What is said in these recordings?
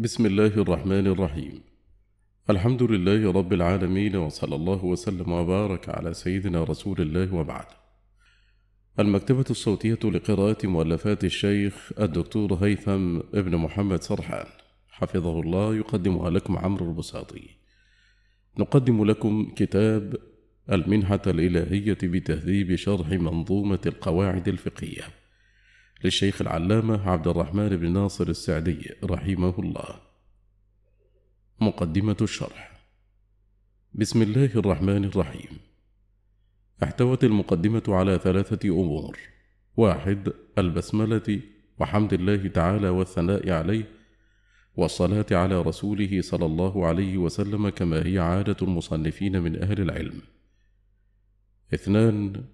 بسم الله الرحمن الرحيم الحمد لله رب العالمين وصلى الله وسلم وبارك على سيدنا رسول الله وبعد المكتبة الصوتية لقراءة مؤلفات الشيخ الدكتور هيثم ابن محمد سرحان حفظه الله يقدمها لكم عمرو البساطي نقدم لكم كتاب المنحة الإلهية بتهذيب شرح منظومة القواعد الفقهية للشيخ العلامة عبد الرحمن بن ناصر السعدي رحمه الله. مقدمة الشرح بسم الله الرحمن الرحيم احتوت المقدمة على ثلاثة أمور واحد البسملة وحمد الله تعالى والثناء عليه والصلاة على رسوله صلى الله عليه وسلم كما هي عادة المصنفين من أهل العلم. اثنان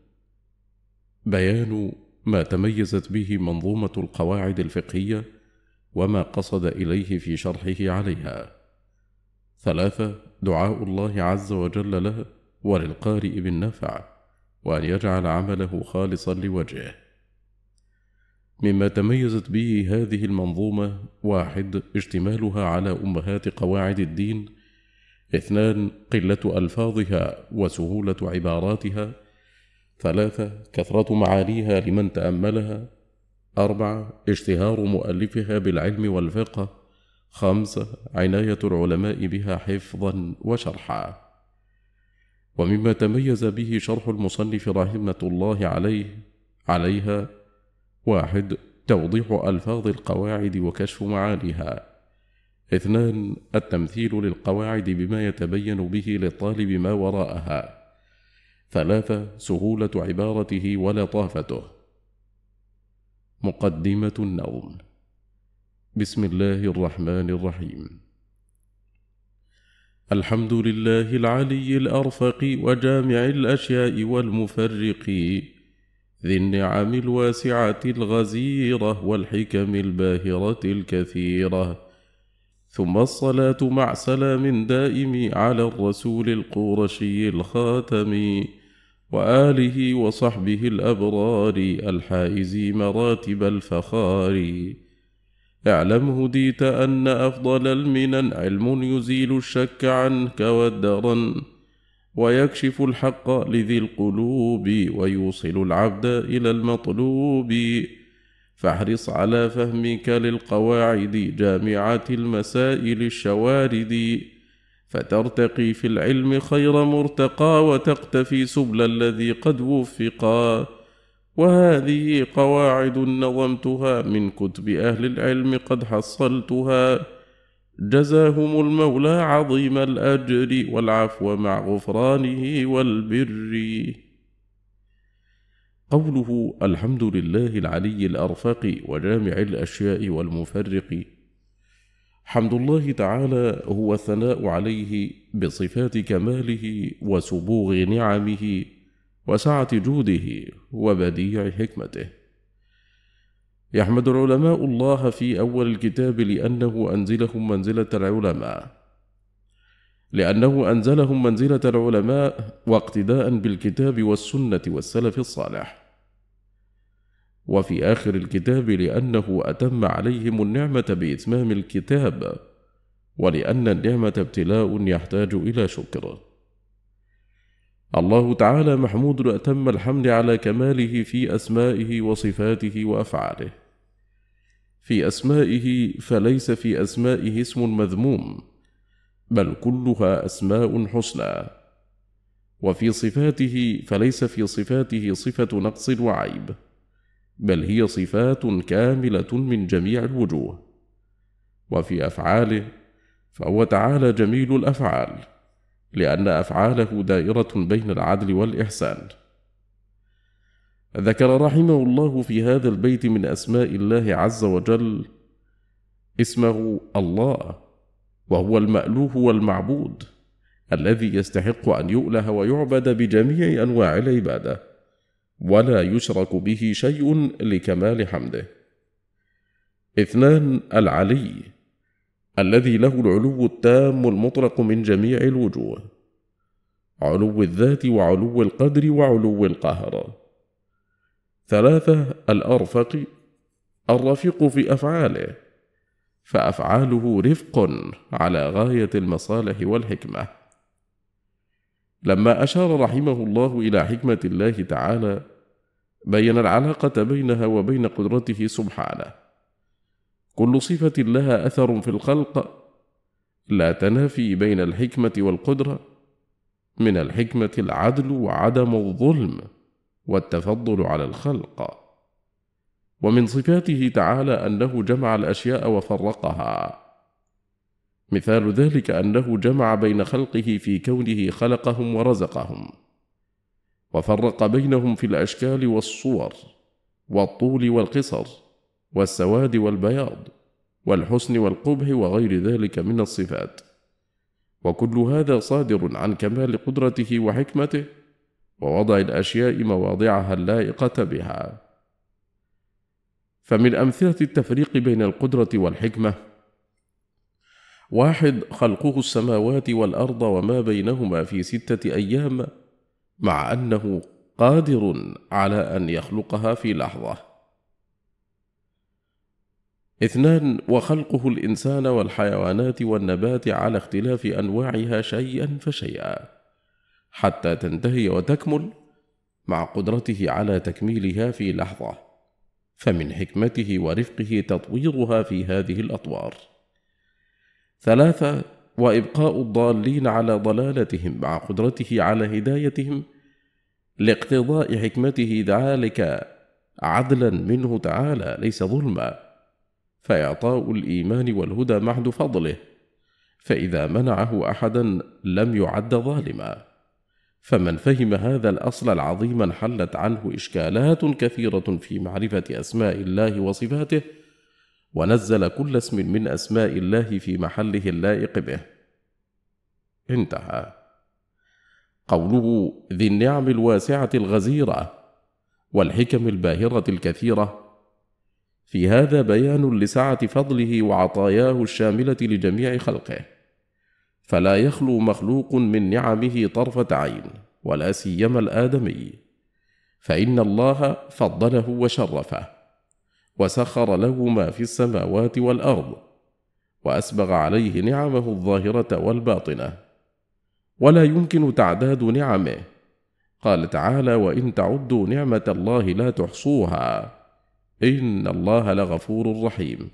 بيان ما تميزت به منظومه القواعد الفقهيه وما قصد اليه في شرحه عليها ثلاثه دعاء الله عز وجل له وللقارئ بالنفع وان يجعل عمله خالصا لوجهه مما تميزت به هذه المنظومه واحد اشتمالها على امهات قواعد الدين اثنان قله الفاظها وسهوله عباراتها ثلاثة كثرة معانيها لمن تأملها أربعة اشتهار مؤلفها بالعلم والفقه خمسة عناية العلماء بها حفظا وشرحا ومما تميز به شرح المصنف رحمة الله عليه عليها واحد توضيح ألفاظ القواعد وكشف معانيها اثنان التمثيل للقواعد بما يتبين به للطالب ما وراءها ثلاثة سهولة عبارته ولطافته مقدمة النوم بسم الله الرحمن الرحيم الحمد لله العلي الأرفق وجامع الأشياء والمفرق ذي النعم الواسعة الغزيرة والحكم الباهرة الكثيرة ثم الصلاة مع سلام دائم على الرسول القرشي الخاتم وآله وصحبه الأبرار الحائزي مراتب الفخار اعلم هديت أن أفضل المنن علم يزيل الشك عنك والدرن ويكشف الحق لذي القلوب ويوصل العبد إلى المطلوب فاحرص على فهمك للقواعد جامعة المسائل الشوارد فترتقي في العلم خير مرتقى وتقتفي سبل الذي قد وفقا وهذه قواعد نظمتها من كتب أهل العلم قد حصلتها جزاهم المولى عظيم الأجر والعفو مع غفرانه والبر قوله الحمد لله العلي الأرفق وجامع الأشياء والمفرق حمد الله تعالى هو الثناء عليه بصفات كماله وسبوغ نعمه وسعة جوده وبديع حكمته. يحمد العلماء الله في أول الكتاب لأنه أنزلهم منزلة العلماء، لأنه أنزلهم منزلة العلماء واقتداء بالكتاب والسنة والسلف الصالح. وفي آخر الكتاب لأنه أتم عليهم النعمة بإتمام الكتاب، ولأن النعمة ابتلاء يحتاج إلى شكر. الله تعالى محمود أتم الحمد على كماله في أسمائه وصفاته وأفعاله. في أسمائه فليس في أسمائه اسم مذموم، بل كلها أسماء حسنى. وفي صفاته فليس في صفاته صفة نقص وعيب. بل هي صفات كامله من جميع الوجوه وفي افعاله فهو تعالى جميل الافعال لان افعاله دائره بين العدل والاحسان ذكر رحمه الله في هذا البيت من اسماء الله عز وجل اسمه الله وهو المالوه والمعبود الذي يستحق ان يؤله ويعبد بجميع انواع العباده ولا يشرك به شيء لكمال حمده اثنان العلي الذي له العلو التام المطلق من جميع الوجوه علو الذات وعلو القدر وعلو القهر ثلاثه الارفق الرفيق في افعاله فافعاله رفق على غايه المصالح والحكمه لما أشار رحمه الله إلى حكمة الله تعالى بين العلاقة بينها وبين قدرته سبحانه كل صفة لها أثر في الخلق لا تنافي بين الحكمة والقدرة من الحكمة العدل وعدم الظلم والتفضل على الخلق ومن صفاته تعالى أنه جمع الأشياء وفرقها مثال ذلك أنه جمع بين خلقه في كونه خلقهم ورزقهم وفرق بينهم في الأشكال والصور والطول والقصر والسواد والبياض والحسن والقبح وغير ذلك من الصفات وكل هذا صادر عن كمال قدرته وحكمته ووضع الاشياء مواضعها اللائقه بها فمن امثله التفريق بين القدره والحكمه واحد خلقه السماوات والارض وما بينهما في سته ايام مع انه قادر على ان يخلقها في لحظه اثنان وخلقه الانسان والحيوانات والنبات على اختلاف انواعها شيئا فشيئا حتى تنتهي وتكمل مع قدرته على تكميلها في لحظه فمن حكمته ورفقه تطويرها في هذه الاطوار ثلاثة وإبقاء الضالين على ضلالتهم مع قدرته على هدايتهم لاقتضاء حكمته ذلك عدلا منه تعالى ليس ظلما فإعطاء الإيمان والهدى محض فضله فإذا منعه أحدا لم يعد ظالما فمن فهم هذا الأصل العظيم انحلت عنه إشكالات كثيرة في معرفة أسماء الله وصفاته ونزل كل اسم من اسماء الله في محله اللائق به انتهى قوله ذي النعم الواسعه الغزيره والحكم الباهره الكثيره في هذا بيان لسعه فضله وعطاياه الشامله لجميع خلقه فلا يخلو مخلوق من نعمه طرفه عين ولا سيما الادمي فان الله فضله وشرفه وسخر له ما في السماوات والأرض وأسبغ عليه نعمه الظاهرة والباطنة ولا يمكن تعداد نعمه قال تعالى وإن تعدوا نعمة الله لا تحصوها إن الله لغفور رحيم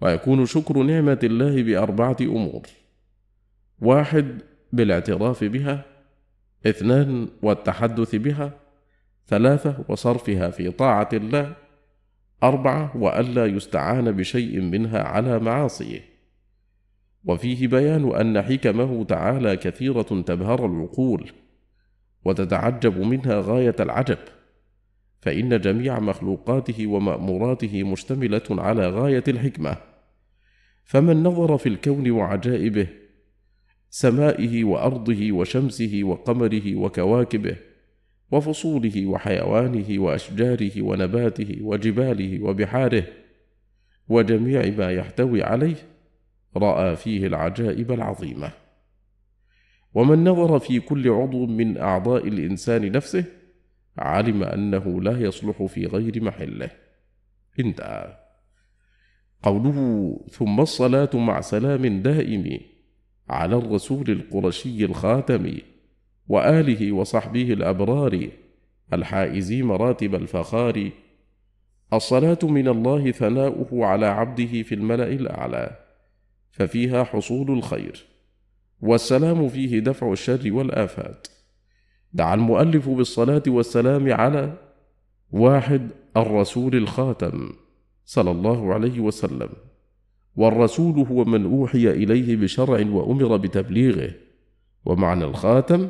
ويكون شكر نعمة الله بأربعة أمور واحد بالاعتراف بها اثنان والتحدث بها ثلاثة وصرفها في طاعة الله أربعة وألا يستعان بشيء منها على معاصيه وفيه بيان أن حكمه تعالى كثيرة تبهر العقول وتتعجب منها غاية العجب فإن جميع مخلوقاته ومأموراته مشتملة على غاية الحكمة فمن نظر في الكون وعجائبه سمائه وأرضه وشمسه وقمره وكواكبه وفصوله وحيوانه واشجاره ونباته وجباله وبحاره وجميع ما يحتوي عليه راى فيه العجائب العظيمه ومن نظر في كل عضو من اعضاء الانسان نفسه علم انه لا يصلح في غير محله انتهى قوله ثم الصلاه مع سلام دائم على الرسول القرشي الخاتم واله وصحبه الابرار الحائزي مراتب الفخار الصلاه من الله ثناؤه على عبده في الملا الاعلى ففيها حصول الخير والسلام فيه دفع الشر والافات دعا المؤلف بالصلاه والسلام على واحد الرسول الخاتم صلى الله عليه وسلم والرسول هو من اوحي اليه بشرع وامر بتبليغه ومعنى الخاتم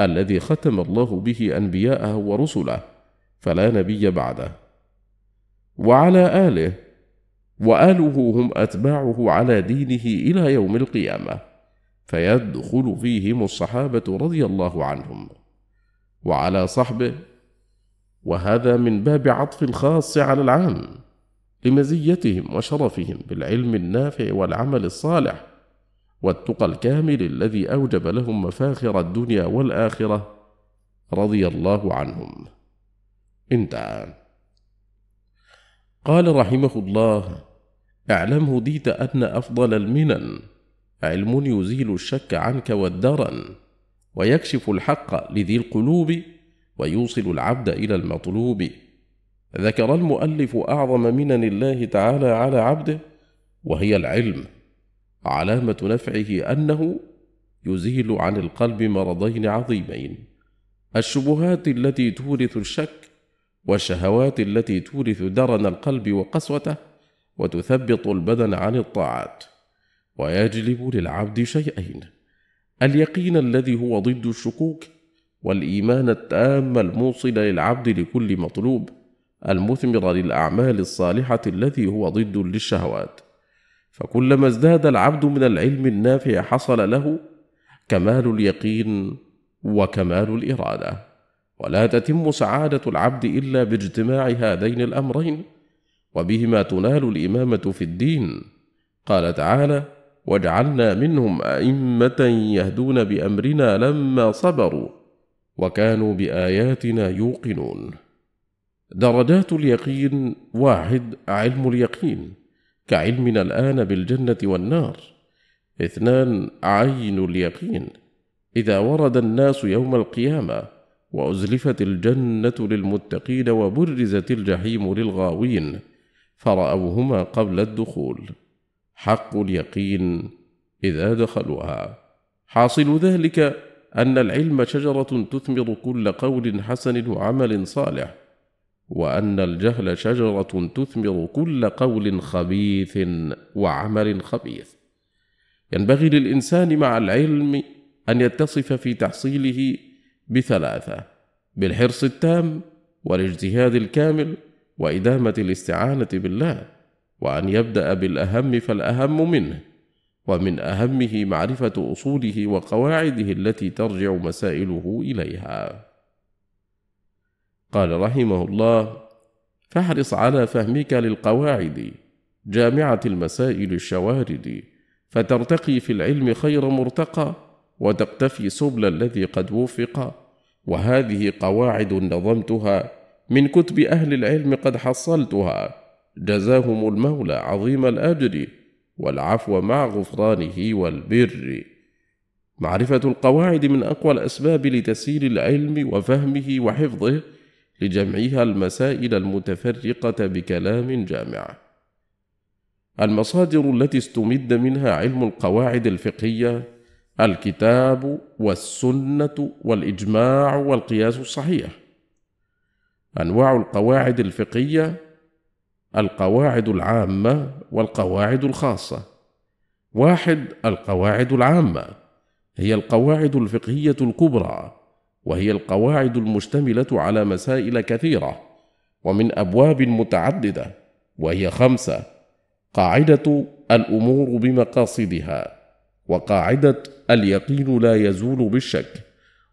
الذي ختم الله به انبياءه ورسله فلا نبي بعده وعلى اله واله هم اتباعه على دينه الى يوم القيامه فيدخل فيهم الصحابه رضي الله عنهم وعلى صحبه وهذا من باب عطف الخاص على العام لمزيتهم وشرفهم بالعلم النافع والعمل الصالح والتقى الكامل الذي أوجب لهم مفاخر الدنيا والآخرة رضي الله عنهم. انتهى. قال رحمه الله: اعلم هديت أن أفضل المنن علم يزيل الشك عنك والدرن، ويكشف الحق لذي القلوب، ويوصل العبد إلى المطلوب. ذكر المؤلف أعظم منن الله تعالى على عبده، وهي العلم. علامة نفعه أنه يزيل عن القلب مرضين عظيمين الشبهات التي تورث الشك والشهوات التي تورث درن القلب وقسوته وتثبط البدن عن الطاعات ويجلب للعبد شيئين اليقين الذي هو ضد الشكوك والايمان التام الموصل للعبد لكل مطلوب المثمر للاعمال الصالحه الذي هو ضد للشهوات فكلما ازداد العبد من العلم النافع حصل له كمال اليقين وكمال الاراده ولا تتم سعاده العبد الا باجتماع هذين الامرين وبهما تنال الامامه في الدين قال تعالى واجعلنا منهم ائمه يهدون بامرنا لما صبروا وكانوا باياتنا يوقنون درجات اليقين واحد علم اليقين كعلمنا الآن بالجنة والنار اثنان عين اليقين إذا ورد الناس يوم القيامة وأزلفت الجنة للمتقين وبرزت الجحيم للغاوين فرأوهما قبل الدخول حق اليقين إذا دخلوها حاصل ذلك أن العلم شجرة تثمر كل قول حسن وعمل صالح وان الجهل شجره تثمر كل قول خبيث وعمل خبيث ينبغي للانسان مع العلم ان يتصف في تحصيله بثلاثه بالحرص التام والاجتهاد الكامل وادامه الاستعانه بالله وان يبدا بالاهم فالاهم منه ومن اهمه معرفه اصوله وقواعده التي ترجع مسائله اليها قال رحمه الله فاحرص على فهمك للقواعد جامعه المسائل الشوارد فترتقي في العلم خير مرتقى وتقتفي سبل الذي قد وفق وهذه قواعد نظمتها من كتب اهل العلم قد حصلتها جزاهم المولى عظيم الاجر والعفو مع غفرانه والبر معرفه القواعد من اقوى الاسباب لتسهيل العلم وفهمه وحفظه لجمعها المسائل المتفرقة بكلام جامع. المصادر التي استمد منها علم القواعد الفقهية الكتاب والسنة والإجماع والقياس الصحيح. أنواع القواعد الفقهية القواعد العامة والقواعد الخاصة. واحد القواعد العامة هي القواعد الفقهية الكبرى وهي القواعد المشتملة على مسائل كثيرة ومن أبواب متعددة وهي خمسة قاعدة الأمور بمقاصدها وقاعدة اليقين لا يزول بالشك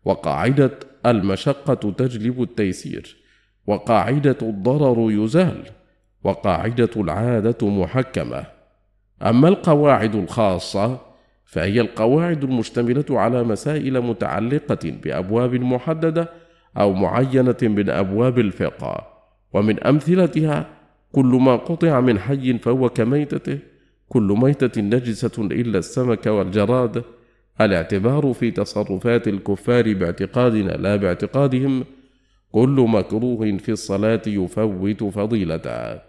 وقاعدة المشقة تجلب التيسير وقاعدة الضرر يزال وقاعدة العادة محكمة أما القواعد الخاصة فهي القواعد المشتملة على مسائل متعلقة بأبواب محددة أو معينة من أبواب الفقه، ومن أمثلتها كل ما قطع من حي فهو كميتته، كل ميتة نجسة إلا السمك والجراد، الاعتبار في تصرفات الكفار باعتقادنا لا باعتقادهم، كل مكروه في الصلاة يفوت فضيلته.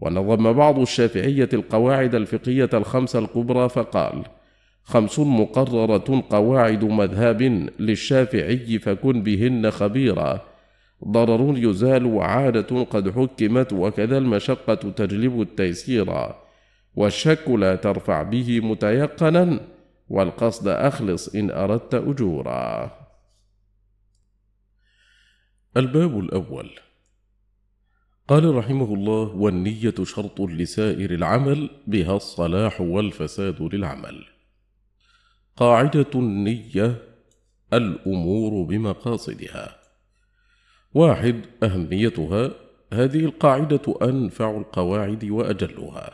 ونظم بعض الشافعية القواعد الفقهية الخمسة الكبرى فقال: خمس مقررة قواعد مذهب للشافعي فكن بهن خبيرا ضرر يزال وعادة قد حكمت وكذا المشقة تجلب التيسيرا والشك لا ترفع به متيقنا والقصد أخلص إن أردت أجورا الباب الأول قال رحمه الله والنية شرط لسائر العمل بها الصلاح والفساد للعمل قاعدة النية الأمور بمقاصدها واحد أهميتها هذه القاعدة أنفع القواعد وأجلها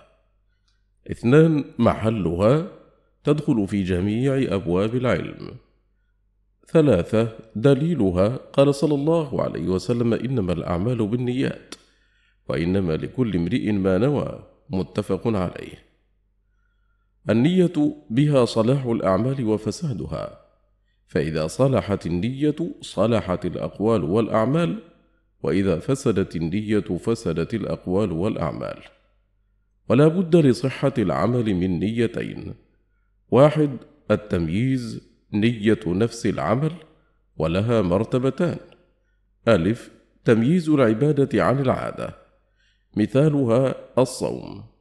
اثنان محلها تدخل في جميع أبواب العلم ثلاثة دليلها قال صلى الله عليه وسلم إنما الأعمال بالنيات وإنما لكل امرئ ما نوى متفق عليه النية بها صلاح الأعمال وفسادها، فإذا صلحت النية صلحت الأقوال والأعمال، وإذا فسدت النية فسدت الأقوال والأعمال. ولا بد لصحة العمل من نيتين، واحد التمييز نية نفس العمل، ولها مرتبتان: ألف تمييز العبادة عن العادة، مثالها الصوم.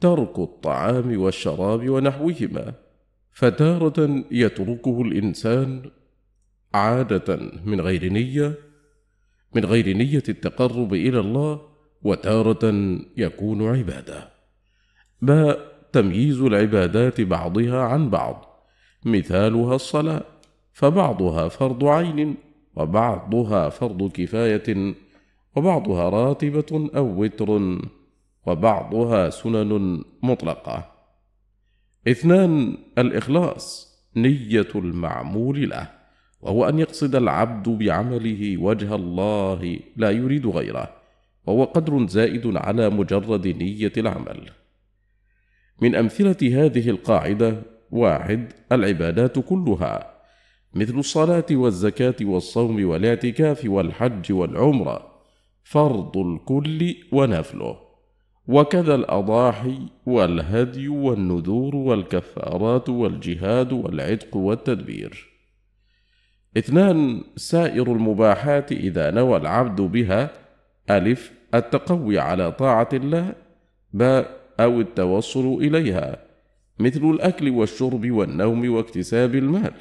ترك الطعام والشراب ونحوهما فتاره يتركه الانسان عاده من غير نيه من غير نيه التقرب الى الله وتاره يكون عباده باء تمييز العبادات بعضها عن بعض مثالها الصلاه فبعضها فرض عين وبعضها فرض كفايه وبعضها راتبه او وتر وبعضها سنن مطلقة. اثنان الإخلاص نية المعمول له، وهو أن يقصد العبد بعمله وجه الله لا يريد غيره، وهو قدر زائد على مجرد نية العمل. من أمثلة هذه القاعدة واحد العبادات كلها مثل الصلاة والزكاة والصوم والاعتكاف والحج والعمرة فرض الكل ونفله وكذا الأضاحي والهدي والنذور والكفارات والجهاد والعتق والتدبير. اثنان سائر المباحات إذا نوى العبد بها ألف التقوي على طاعة الله باء أو التوصل إليها مثل الأكل والشرب والنوم واكتساب المال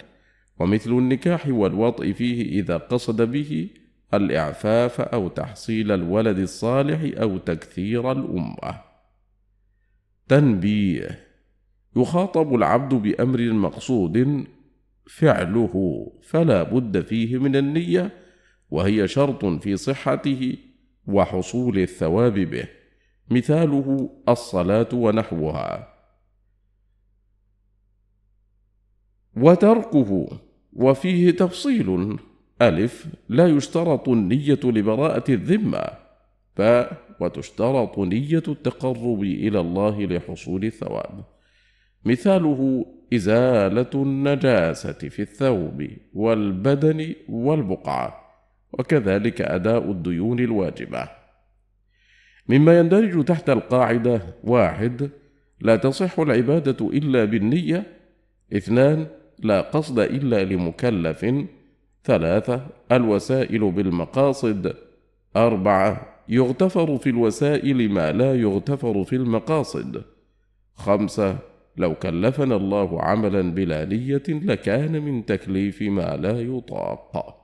ومثل النكاح والوطء فيه إذا قصد به الإعفاف أو تحصيل الولد الصالح أو تكثير الأمة. تنبيه: يخاطب العبد بأمر مقصود فعله فلا بد فيه من النية وهي شرط في صحته وحصول الثواب به مثاله الصلاة ونحوها وتركه وفيه تفصيل ألف لا يشترط النية لبراءة الذمة ف وتشترط نية التقرب إلى الله لحصول الثواب مثاله إزالة النجاسة في الثوب والبدن والبقعة وكذلك أداء الديون الواجبة مما يندرج تحت القاعدة واحد لا تصح العبادة إلا بالنية اثنان لا قصد إلا لمكلف ثلاثة الوسائل بالمقاصد أربعة يغتفر في الوسائل ما لا يغتفر في المقاصد خمسة لو كلفنا الله عملا بلا نية لكان من تكليف ما لا يطاق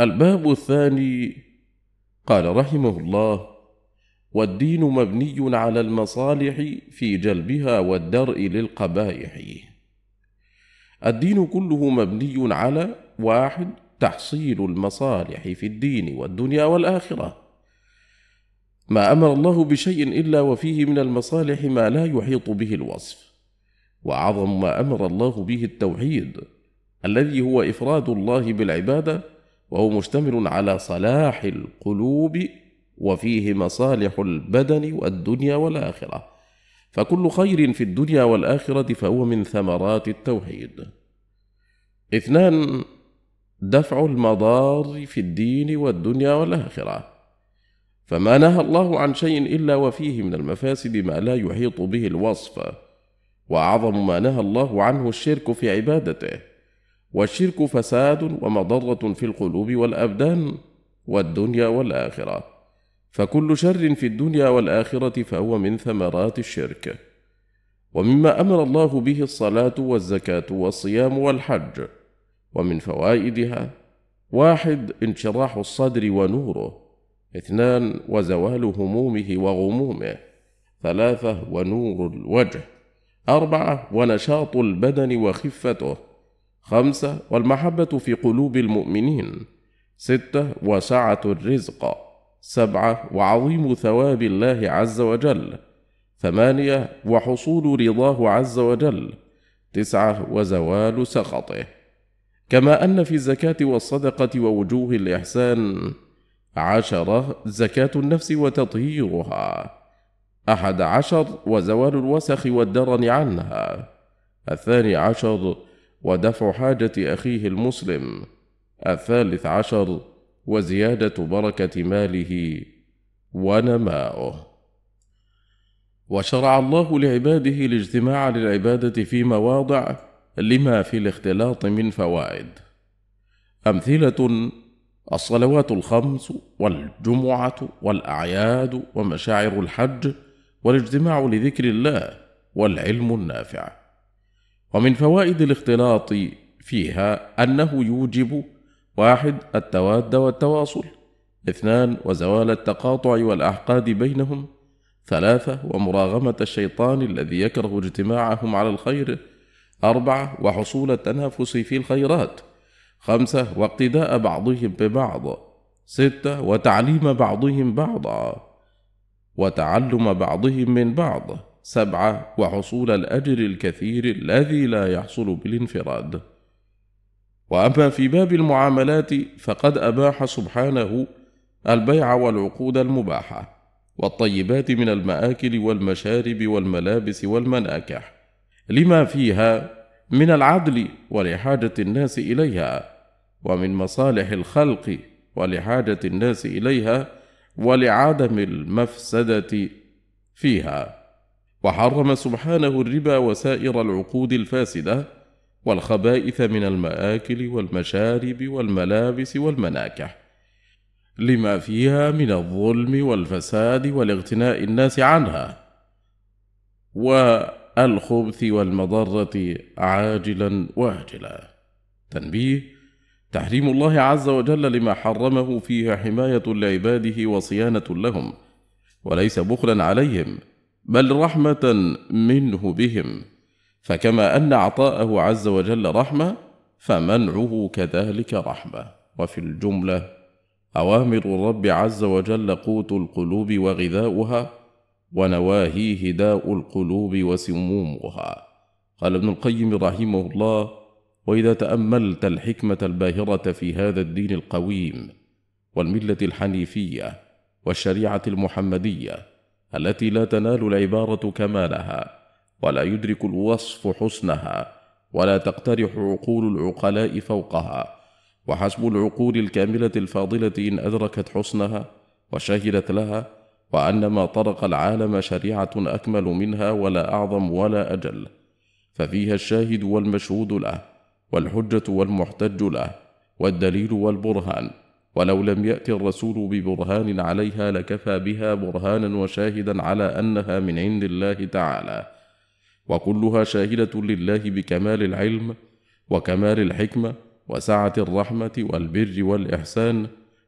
الباب الثاني قال رحمه الله والدين مبني على المصالح في جلبها والدرء للقبائح الدين كله مبني على واحد تحصيل المصالح في الدين والدنيا والآخرة ما أمر الله بشيء إلا وفيه من المصالح ما لا يحيط به الوصف وأعظم ما أمر الله به التوحيد الذي هو إفراد الله بالعبادة وهو مشتمل على صلاح القلوب وفيه مصالح البدن والدنيا والآخرة فكل خير في الدنيا والآخرة فهو من ثمرات التوحيد. اثنان دفع المضار في الدين والدنيا والآخرة. فما نهى الله عن شيء إلا وفيه من المفاسد ما لا يحيط به الوصف، وأعظم ما نهى الله عنه الشرك في عبادته، والشرك فساد ومضرة في القلوب والأبدان والدنيا والآخرة. فكل شر في الدنيا والآخرة فهو من ثمرات الشرك. ومما أمر الله به الصلاة والزكاة والصيام والحج، ومن فوائدها: واحد انشراح الصدر ونوره، اثنان وزوال همومه وغمومه، ثلاثة ونور الوجه، أربعة ونشاط البدن وخفته، خمسة والمحبة في قلوب المؤمنين، ستة وسعة الرزق. سبعة وعظيم ثواب الله عز وجل ثمانية وحصول رضاه عز وجل تسعة وزوال سخطه كما أن في الزكاة والصدقة ووجوه الإحسان عشرة زكاة النفس وتطهيرها أحد عشر وزوال الوسخ والدرن عنها الثاني عشر ودفع حاجة أخيه المسلم الثالث عشر وزياده بركه ماله ونماؤه وشرع الله لعباده الاجتماع للعباده في مواضع لما في الاختلاط من فوائد امثله الصلوات الخمس والجمعه والاعياد ومشاعر الحج والاجتماع لذكر الله والعلم النافع ومن فوائد الاختلاط فيها انه يوجب واحد التواد والتواصل اثنان وزوال التقاطع والأحقاد بينهم ثلاثة ومراغمة الشيطان الذي يكره اجتماعهم على الخير أربعة وحصول التنافس في الخيرات خمسة واقتداء بعضهم ببعض ستة وتعليم بعضهم بعضا وتعلم بعضهم من بعض سبعة وحصول الأجر الكثير الذي لا يحصل بالانفراد وأما في باب المعاملات فقد أباح سبحانه البيع والعقود المباحة والطيبات من المآكل والمشارب والملابس والمناكح لما فيها من العدل ولحاجة الناس إليها ومن مصالح الخلق ولحاجة الناس إليها ولعدم المفسدة فيها وحرم سبحانه الربا وسائر العقود الفاسده والخبائث من المآكل والمشارب والملابس والمناكح لما فيها من الظلم والفساد والاغتناء الناس عنها والخبث والمضرة عاجلا واجلا تنبيه تحريم الله عز وجل لما حرمه فيها حماية لعباده وصيانة لهم وليس بخلا عليهم بل رحمة منه بهم فكما أن عطاءه عز وجل رحمة فمنعه كذلك رحمة وفي الجملة أوامر الرب عز وجل قوت القلوب وغذاؤها ونواهيه داء القلوب وسمومها قال ابن القيم رحمه الله وإذا تأملت الحكمة الباهرة في هذا الدين القويم والملة الحنيفية والشريعة المحمدية التي لا تنال العبارة كمالها ولا يدرك الوصف حسنها ولا تقترح عقول العقلاء فوقها وحسب العقول الكامله الفاضله ان ادركت حسنها وشهدت لها وان ما طرق العالم شريعه اكمل منها ولا اعظم ولا اجل ففيها الشاهد والمشهود له والحجه والمحتج له والدليل والبرهان ولو لم يأتي الرسول ببرهان عليها لكفى بها برهانا وشاهدا على أنها من عند الله تعالى وكلها شاهدة لله بكمال العلم وكمال الحكمة وسعة الرحمة والبر والإحسان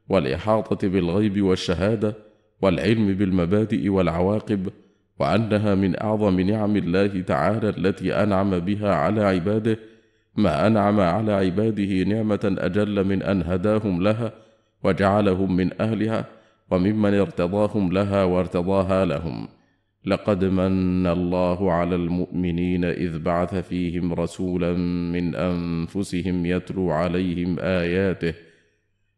والإحاطة بالغيب والشهادة والعلم بالمبادئ والعواقب وأنها من أعظم نعم الله تعالى التي أنعم بها على عباده ما أنعم على عباده نعمة أجل من أن هداهم لها وجعلهم من أهلها وممن ارتضاهم لها وارتضاها لهم لقد من الله على المؤمنين إذ بعث فيهم رسولا من أنفسهم يتلو عليهم آياته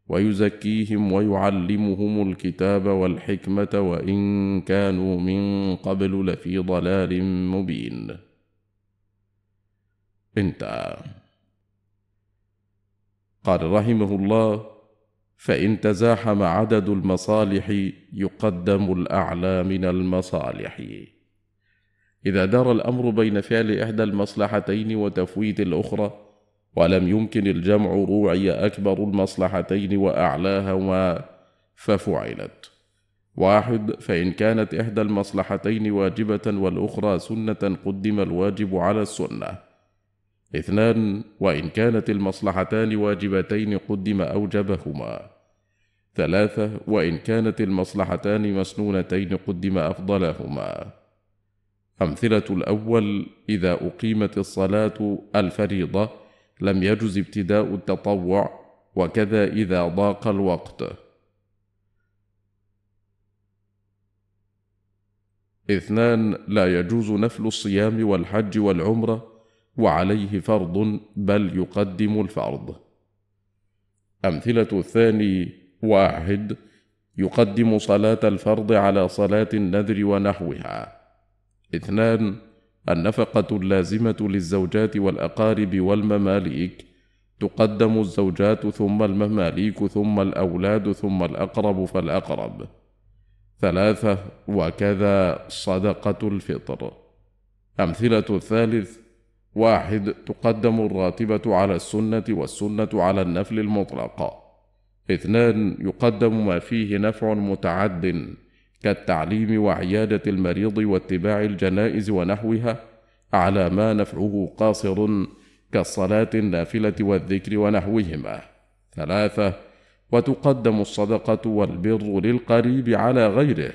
ويزكيهم ويعلمهم الكتاب والحكمة وإن كانوا من قبل لفي ضلال مبين انتهى قال رحمه الله فان تزاحم عدد المصالح يقدم الاعلى من المصالح اذا دار الامر بين فعل احدى المصلحتين وتفويت الاخرى ولم يمكن الجمع روعي اكبر المصلحتين واعلاهما ففعلت واحد فان كانت احدى المصلحتين واجبه والاخرى سنه قدم الواجب على السنه اثنان وإن كانت المصلحتان واجبتين قدم أوجبهما ثلاثة وإن كانت المصلحتان مسنونتين قدم أفضلهما أمثلة الأول إذا أقيمت الصلاة الفريضة لم يجز ابتداء التطوع وكذا إذا ضاق الوقت اثنان لا يجوز نفل الصيام والحج والعمره وعليه فرض بل يقدم الفرض امثله الثاني واحد يقدم صلاه الفرض على صلاه النذر ونحوها اثنان النفقه اللازمه للزوجات والاقارب والمماليك تقدم الزوجات ثم المماليك ثم الاولاد ثم الاقرب فالاقرب ثلاثه وكذا صدقه الفطر امثله الثالث واحد تقدم الراتبة على السنة والسنة على النفل المطلق اثنان يقدم ما فيه نفع متعد كالتعليم وعيادة المريض واتباع الجنائز ونحوها على ما نفعه قاصر كالصلاة النافلة والذكر ونحوهما ثلاثة وتقدم الصدقة والبر للقريب على غيره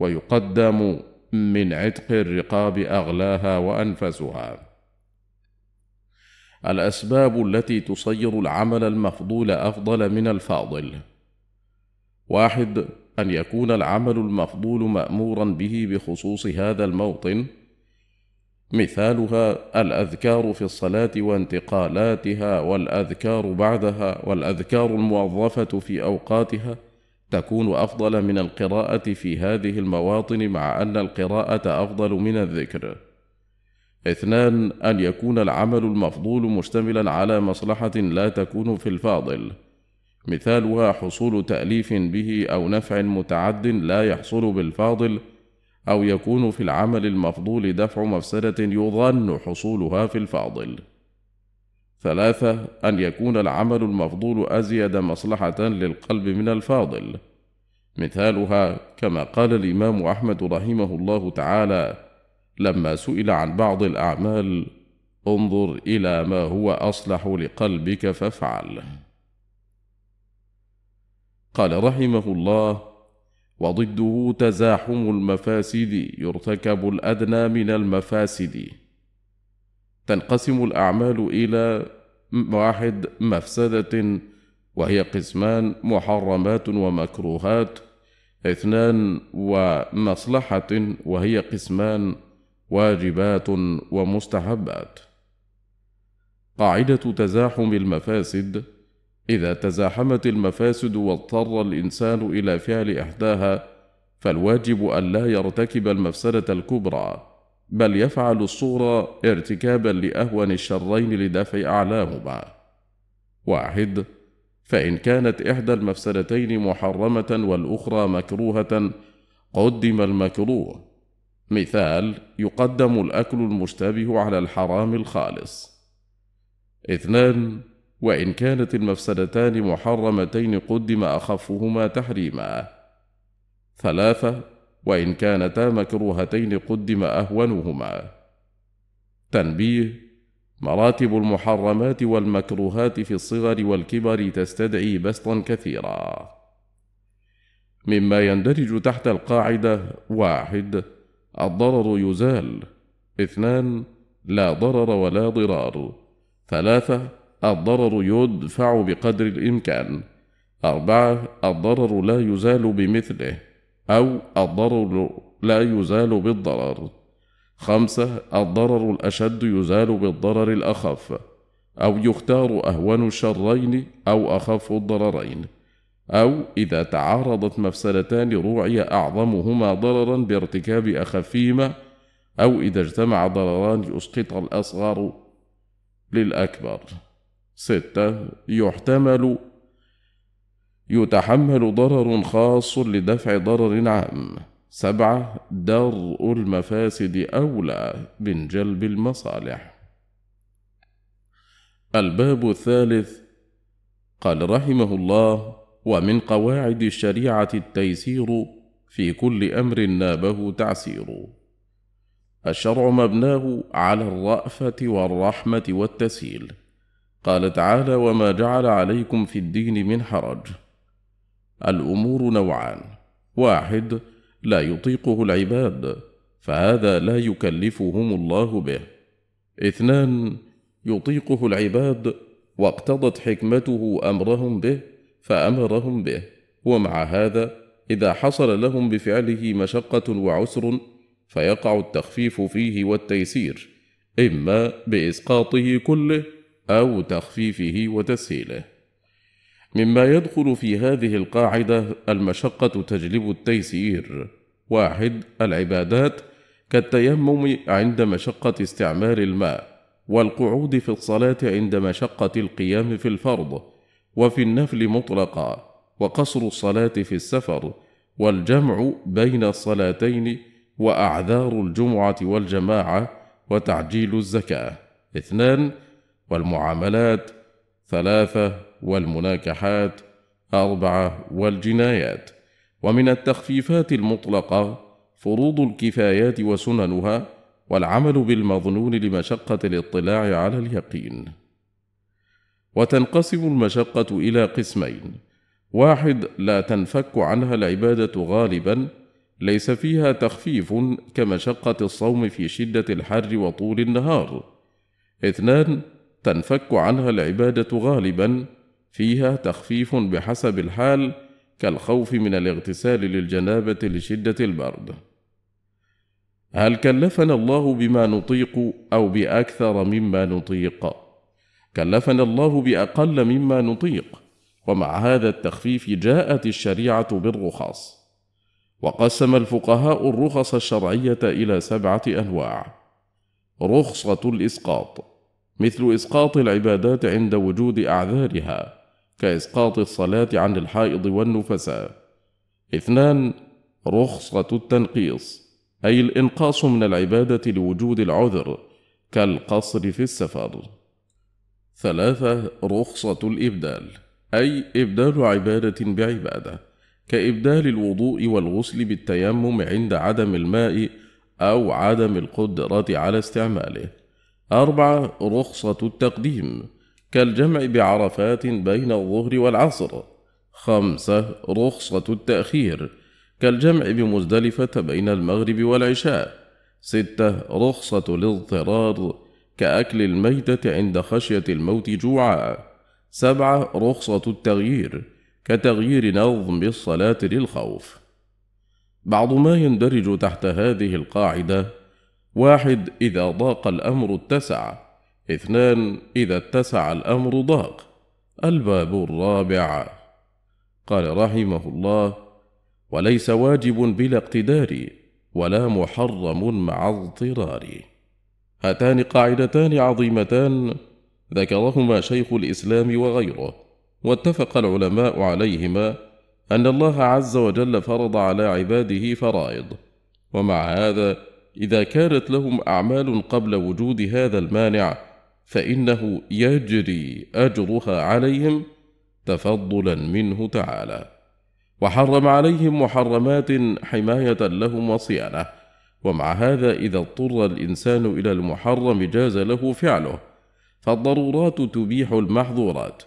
ويقدم من عتق الرقاب أغلاها وأنفسها الاسباب التي تصير العمل المفضول افضل من الفاضل واحد ان يكون العمل المفضول مامورا به بخصوص هذا الموطن مثالها الاذكار في الصلاه وانتقالاتها والاذكار بعدها والاذكار الموظفه في اوقاتها تكون افضل من القراءه في هذه المواطن مع ان القراءه افضل من الذكر اثنان أن يكون العمل المفضول مشتملا على مصلحة لا تكون في الفاضل مثالها حصول تأليف به أو نفع متعد لا يحصل بالفاضل أو يكون في العمل المفضول دفع مفسدة يظن حصولها في الفاضل ثلاثة أن يكون العمل المفضول أزيد مصلحة للقلب من الفاضل مثالها كما قال الإمام أحمد رحمه الله تعالى لما سئل عن بعض الأعمال انظر إلى ما هو أصلح لقلبك فافعل قال رحمه الله وضده تزاحم المفاسد يرتكب الأدنى من المفاسد تنقسم الأعمال إلى واحد مفسدة وهي قسمان محرمات ومكروهات اثنان ومصلحة وهي قسمان واجبات ومستحبات قاعده تزاحم المفاسد اذا تزاحمت المفاسد واضطر الانسان الى فعل احداها فالواجب ان لا يرتكب المفسده الكبرى بل يفعل الصغرى ارتكابا لاهون الشرين لدفع اعلاهما واحد فان كانت احدى المفسدتين محرمه والاخرى مكروهه قدم المكروه مثال يقدم الأكل المشتبه على الحرام الخالص. اثنان وإن كانت المفسدتان محرمتين قدم أخفهما تحريما. ثلاثة وإن كانتا مكروهتين قدم أهونهما. تنبيه مراتب المحرمات والمكروهات في الصغر والكبر تستدعي بسطا كثيرا مما يندرج تحت القاعدة واحد الضرر يزال اثنان لا ضرر ولا ضرار ثلاثة الضرر يدفع بقدر الإمكان أربعة الضرر لا يزال بمثله أو الضرر لا يزال بالضرر خمسة الضرر الأشد يزال بالضرر الأخف أو يختار أهون الشرين أو أخف الضررين أو إذا تعارضت مفسدتان روعي أعظمهما ضررا بارتكاب أخفهما أو إذا اجتمع ضرران أسقط الأصغر للأكبر ستة يحتمل يتحمل ضرر خاص لدفع ضرر عام سبعة درء المفاسد أولى من جلب المصالح الباب الثالث قال رحمه الله ومن قواعد الشريعة التيسير في كل أمر نابه تعسير الشرع مبناه على الرأفة والرحمة والتسهيل قال تعالى وما جعل عليكم في الدين من حرج الأمور نوعان واحد لا يطيقه العباد فهذا لا يكلفهم الله به اثنان يطيقه العباد واقتضت حكمته أمرهم به فأمرهم به ومع هذا إذا حصل لهم بفعله مشقة وعسر فيقع التخفيف فيه والتيسير إما بإسقاطه كله أو تخفيفه وتسهيله مما يدخل في هذه القاعدة المشقة تجلب التيسير واحد العبادات كالتيمم عند مشقة استعمال الماء والقعود في الصلاة عند مشقة القيام في الفرض وفي النفل مطلقا وقصر الصلاة في السفر والجمع بين الصلاتين وأعذار الجمعة والجماعة وتعجيل الزكاة اثنان والمعاملات ثلاثة والمناكحات أربعة والجنايات ومن التخفيفات المطلقة فروض الكفايات وسننها والعمل بالمظنون لمشقة الاطلاع على اليقين وتنقسم المشقة إلى قسمين واحد لا تنفك عنها العبادة غالبا ليس فيها تخفيف كمشقة الصوم في شدة الحر وطول النهار اثنان تنفك عنها العبادة غالبا فيها تخفيف بحسب الحال كالخوف من الاغتسال للجنابة لشدة البرد هل كلفنا الله بما نطيق أو بأكثر مما نطيق؟ كلفنا الله باقل مما نطيق ومع هذا التخفيف جاءت الشريعه بالرخص وقسم الفقهاء الرخص الشرعيه الى سبعه انواع رخصه الاسقاط مثل اسقاط العبادات عند وجود اعذارها كاسقاط الصلاه عن الحائض والنفساء اثنان رخصه التنقيص اي الانقاص من العباده لوجود العذر كالقصر في السفر ثلاثة رخصة الإبدال أي إبدال عبادة بعبادة كإبدال الوضوء والغسل بالتيمم عند عدم الماء أو عدم القدرة على استعماله أربعة رخصة التقديم كالجمع بعرفات بين الظهر والعصر خمسة رخصة التأخير كالجمع بمزدلفة بين المغرب والعشاء ستة رخصة الاضطرار كأكل الميتة عند خشية الموت جوعا سبعة رخصة التغيير كتغيير نظم الصلاة للخوف بعض ما يندرج تحت هذه القاعدة واحد إذا ضاق الأمر اتسع اثنان إذا اتسع الأمر ضاق الباب الرابع قال رحمه الله وليس واجب بلا اقتدار ولا محرم مع اضطرار هاتان قاعدتان عظيمتان ذكرهما شيخ الإسلام وغيره واتفق العلماء عليهما أن الله عز وجل فرض على عباده فرائض ومع هذا إذا كانت لهم أعمال قبل وجود هذا المانع فإنه يجري أجرها عليهم تفضلا منه تعالى وحرم عليهم محرمات حماية لهم وصيانة ومع هذا إذا اضطر الإنسان إلى المحرم جاز له فعله، فالضرورات تبيح المحظورات،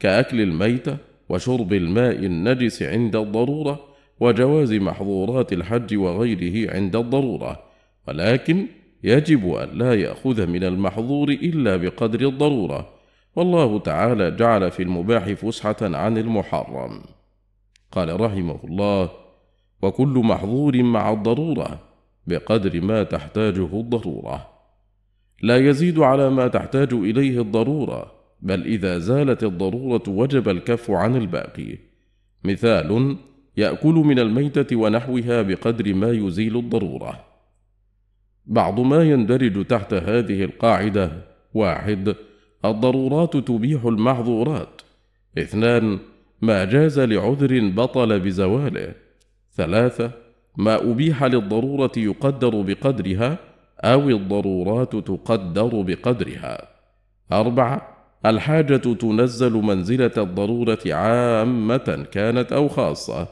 كأكل الميتة وشرب الماء النجس عند الضرورة، وجواز محظورات الحج وغيره عند الضرورة، ولكن يجب أن لا يأخذ من المحظور إلا بقدر الضرورة، والله تعالى جعل في المباح فسحة عن المحرم. قال رحمه الله: وكل محظور مع الضروره بقدر ما تحتاجه الضروره لا يزيد على ما تحتاج اليه الضروره بل اذا زالت الضروره وجب الكف عن الباقي مثال ياكل من الميته ونحوها بقدر ما يزيل الضروره بعض ما يندرج تحت هذه القاعده واحد الضرورات تبيح المحظورات اثنان ما جاز لعذر بطل بزواله ثلاثه ما أبيح للضرورة يقدر بقدرها أو الضرورات تقدر بقدرها. أربعة الحاجة تنزل منزلة الضرورة عامة كانت أو خاصة.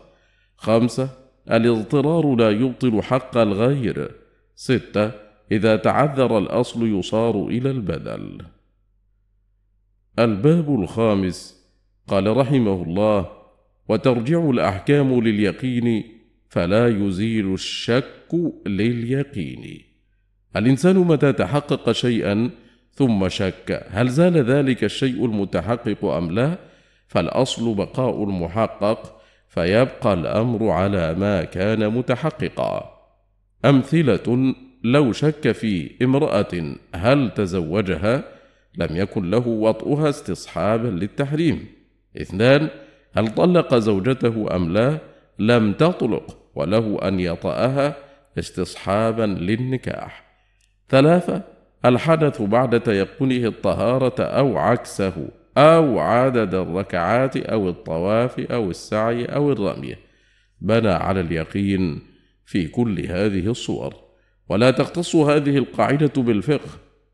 خمسة الاضطرار لا يبطل حق الغير. ستة إذا تعذر الأصل يصار إلى البدل. الباب الخامس قال رحمه الله: وترجع الأحكام لليقين فلا يزيل الشك لليقين الانسان متى تحقق شيئا ثم شك هل زال ذلك الشيء المتحقق ام لا فالاصل بقاء المحقق فيبقى الامر على ما كان متحققا امثله لو شك في امراه هل تزوجها لم يكن له وطئها استصحابا للتحريم اثنان هل طلق زوجته ام لا لم تطلق وله أن يطأها استصحابا للنكاح ثلاثة الحدث بعد تيقنه الطهارة أو عكسه أو عدد الركعات أو الطواف أو السعي أو الرمي بنى على اليقين في كل هذه الصور ولا تختص هذه القاعدة بالفقه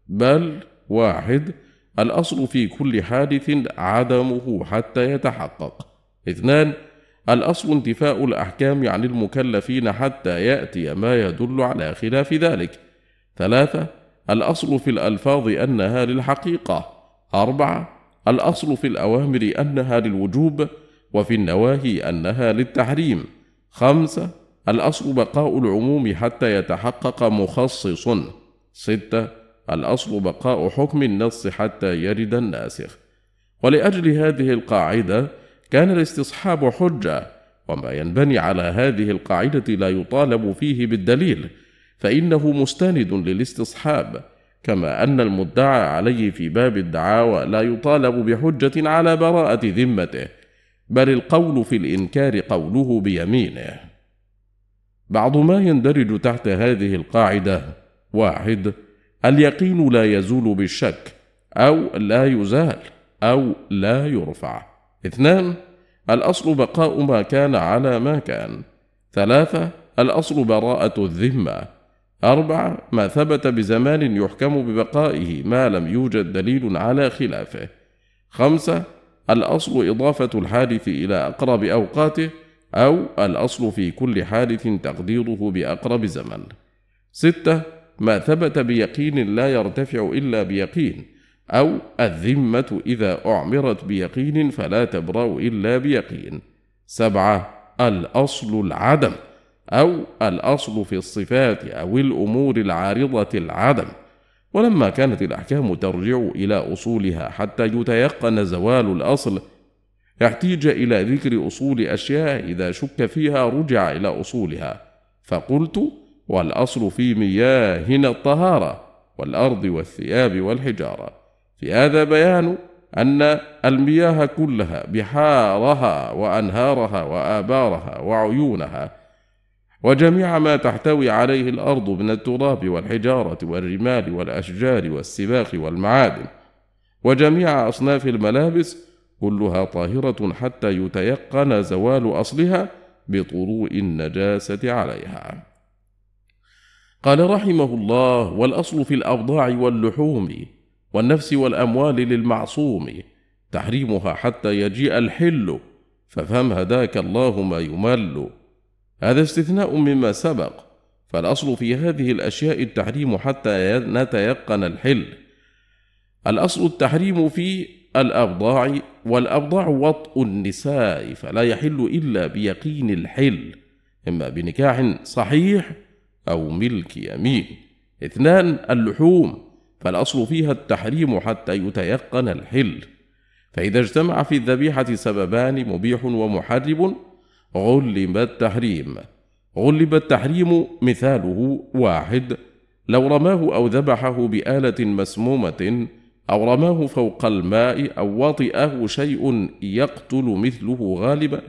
بل واحد الأصل في كل حادث عدمه حتى يتحقق اثنان الأصل انتفاء الأحكام عن المكلفين حتى يأتي ما يدل على خلاف ذلك ثلاثة الأصل في الألفاظ أنها للحقيقة أربعة الأصل في الأوامر أنها للوجوب وفي النواهي أنها للتحريم خمسة الأصل بقاء العموم حتى يتحقق مخصص ستة الأصل بقاء حكم النص حتى يرد الناسخ ولأجل هذه القاعدة كان الاستصحاب حجه وما ينبني على هذه القاعده لا يطالب فيه بالدليل فانه مستند للاستصحاب كما ان المدعى عليه في باب الدعاوى لا يطالب بحجه على براءه ذمته بل القول في الانكار قوله بيمينه بعض ما يندرج تحت هذه القاعده واحد اليقين لا يزول بالشك او لا يزال او لا يرفع اثنان الأصل بقاء ما كان على ما كان ثلاثة الأصل براءة الذمة أربعة ما ثبت بزمان يحكم ببقائه ما لم يوجد دليل على خلافه خمسة الأصل إضافة الحادث إلى أقرب أوقاته أو الأصل في كل حادث تقديره بأقرب زمن ستة ما ثبت بيقين لا يرتفع إلا بيقين أو الذمة إذا أعمرت بيقين فلا تبرأ إلا بيقين. سبعة الأصل العدم أو الأصل في الصفات أو الأمور العارضة العدم. ولما كانت الأحكام ترجع إلى أصولها حتى يتيقن زوال الأصل، احتيج إلى ذكر أصول أشياء إذا شك فيها رجع إلى أصولها. فقلت: والأصل في مياهنا الطهارة، والأرض والثياب والحجارة. في هذا بيان أن المياه كلها بحارها وأنهارها وآبارها وعيونها وجميع ما تحتوي عليه الأرض من التراب والحجارة والرمال والأشجار والسباخ والمعادن وجميع أصناف الملابس كلها طاهرة حتى يتيقن زوال أصلها بطروء النجاسة عليها. قال رحمه الله: والأصل في الأوضاع واللحوم والنفس والأموال للمعصوم تحريمها حتى يجيء الحل ففهم هداك الله ما يمل هذا استثناء مما سبق فالأصل في هذه الأشياء التحريم حتى نتيقن الحل الأصل التحريم في الأبضاع والأبضاع وطء النساء فلا يحل إلا بيقين الحل إما بنكاح صحيح أو ملك يمين اثنان اللحوم فالأصل فيها التحريم حتى يتيقن الحل فإذا اجتمع في الذبيحة سببان مبيح ومحرم غلب التحريم غلب التحريم مثاله واحد لو رماه أو ذبحه بآلة مسمومة أو رماه فوق الماء أو وطئه شيء يقتل مثله غالبا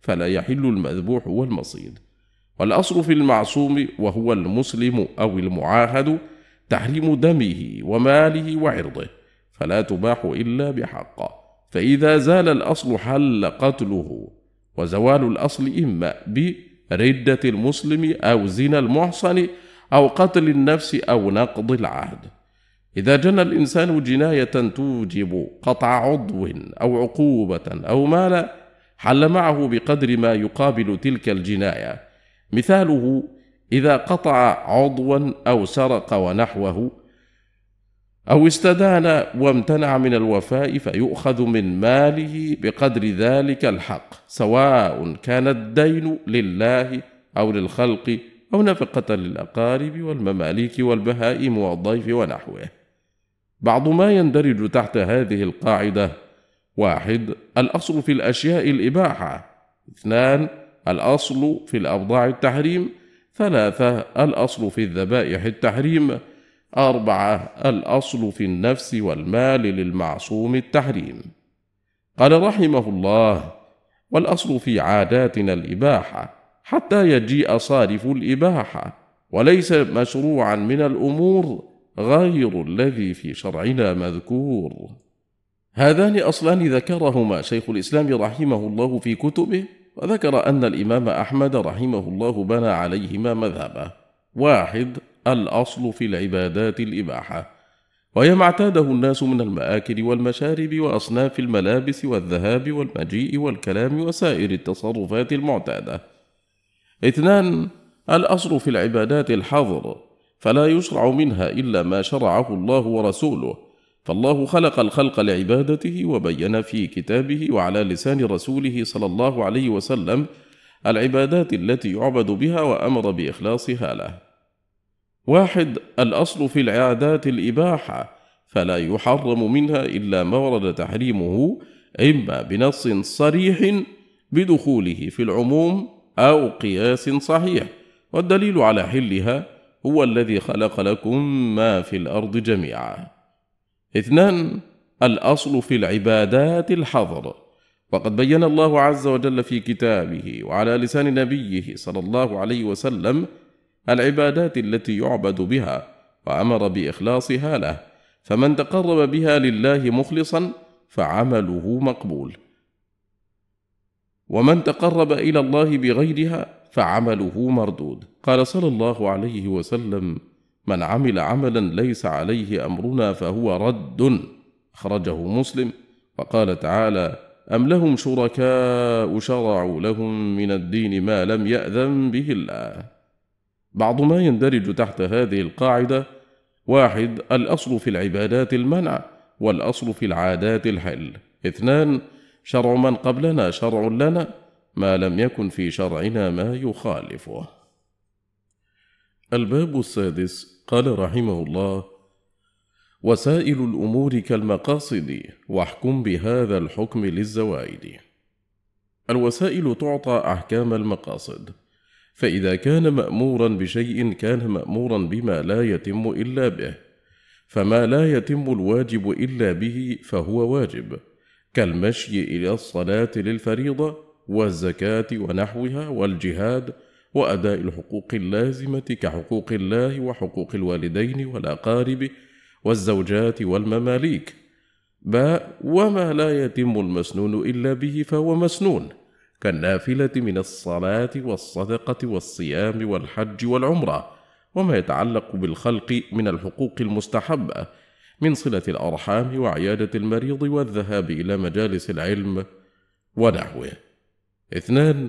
فلا يحل المذبوح والمصيد والأصل في المعصوم وهو المسلم أو المعاهد تحريم دمه وماله وعرضه فلا تباح إلا بحق فإذا زال الأصل حل قتله وزوال الأصل إما بردة المسلم أو زنا المحصن أو قتل النفس أو نقض العهد إذا جنى الإنسان جناية توجب قطع عضو أو عقوبة أو مال حل معه بقدر ما يقابل تلك الجناية مثاله اذا قطع عضوا او سرق ونحوه او استدان وامتنع من الوفاء فيؤخذ من ماله بقدر ذلك الحق سواء كان الدين لله او للخلق او نفقه للاقارب والمماليك والبهائم والضيف ونحوه بعض ما يندرج تحت هذه القاعده واحد الاصل في الاشياء الاباحه اثنان الاصل في الاوضاع التحريم ثلاثة الأصل في الذبائح التحريم أربعة الأصل في النفس والمال للمعصوم التحريم قال رحمه الله والأصل في عاداتنا الإباحة حتى يجيء صارف الإباحة وليس مشروعا من الأمور غير الذي في شرعنا مذكور هذان أصلان ذكرهما شيخ الإسلام رحمه الله في كتبه وذكر أن الإمام أحمد رحمه الله بنى عليهما مذهبه واحد الأصل في العبادات الإباحة وهي ما اعتاده الناس من المآكل والمشارب وأصناف الملابس والذهاب والمجيء والكلام وسائر التصرفات المعتادة اثنان الأصل في العبادات الحظر فلا يشرع منها إلا ما شرعه الله ورسوله فالله خلق الخلق لعبادته وبين في كتابه وعلى لسان رسوله صلى الله عليه وسلم العبادات التي يعبد بها وأمر بإخلاصها له. واحد الأصل في العادات الإباحة فلا يحرم منها إلا ما ورد تحريمه إما بنص صريح بدخوله في العموم أو قياس صحيح والدليل على حلها هو الذي خلق لكم ما في الأرض جميعا اثنان الأصل في العبادات الحظر وقد بين الله عز وجل في كتابه وعلى لسان نبيه صلى الله عليه وسلم العبادات التي يعبد بها وأمر بإخلاصها له فمن تقرب بها لله مخلصا فعمله مقبول ومن تقرب الى الله بغيرها فعمله مردود قال صلى الله عليه وسلم من عمل عملا ليس عليه امرنا فهو رد اخرجه مسلم وقال تعالى ام لهم شركاء شرعوا لهم من الدين ما لم ياذن به الله بعض ما يندرج تحت هذه القاعده واحد الاصل في العبادات المنع والاصل في العادات الحل اثنان شرع من قبلنا شرع لنا ما لم يكن في شرعنا ما يخالفه الباب السادس قال رحمه الله وسائل الأمور كالمقاصد واحكم بهذا الحكم للزوائد الوسائل تعطى أحكام المقاصد فإذا كان مأمورا بشيء كان مأمورا بما لا يتم إلا به فما لا يتم الواجب إلا به فهو واجب كالمشي إلى الصلاة للفريضة والزكاة ونحوها والجهاد وأداء الحقوق اللازمة كحقوق الله وحقوق الوالدين والأقارب والزوجات والمماليك باء وما لا يتم المسنون إلا به فهو مسنون كالنافلة من الصلاة والصدقة والصيام والحج والعمرة وما يتعلق بالخلق من الحقوق المستحبة من صلة الأرحام وعيادة المريض والذهاب إلى مجالس العلم ونحوه. اثنان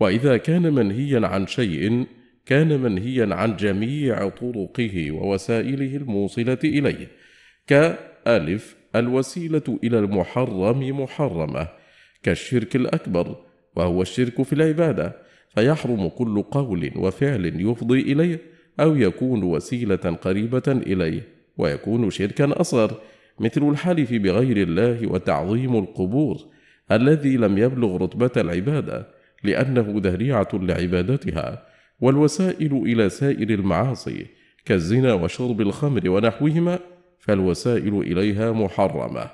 واذا كان منهيا عن شيء كان منهيا عن جميع طرقه ووسائله الموصله اليه كالف الوسيله الى المحرم محرمه كالشرك الاكبر وهو الشرك في العباده فيحرم كل قول وفعل يفضي اليه او يكون وسيله قريبه اليه ويكون شركا اصغر مثل الحلف بغير الله وتعظيم القبور الذي لم يبلغ رتبه العباده لأنه ذريعة لعبادتها والوسائل إلى سائر المعاصي كالزنا وشرب الخمر ونحوهما فالوسائل إليها محرمة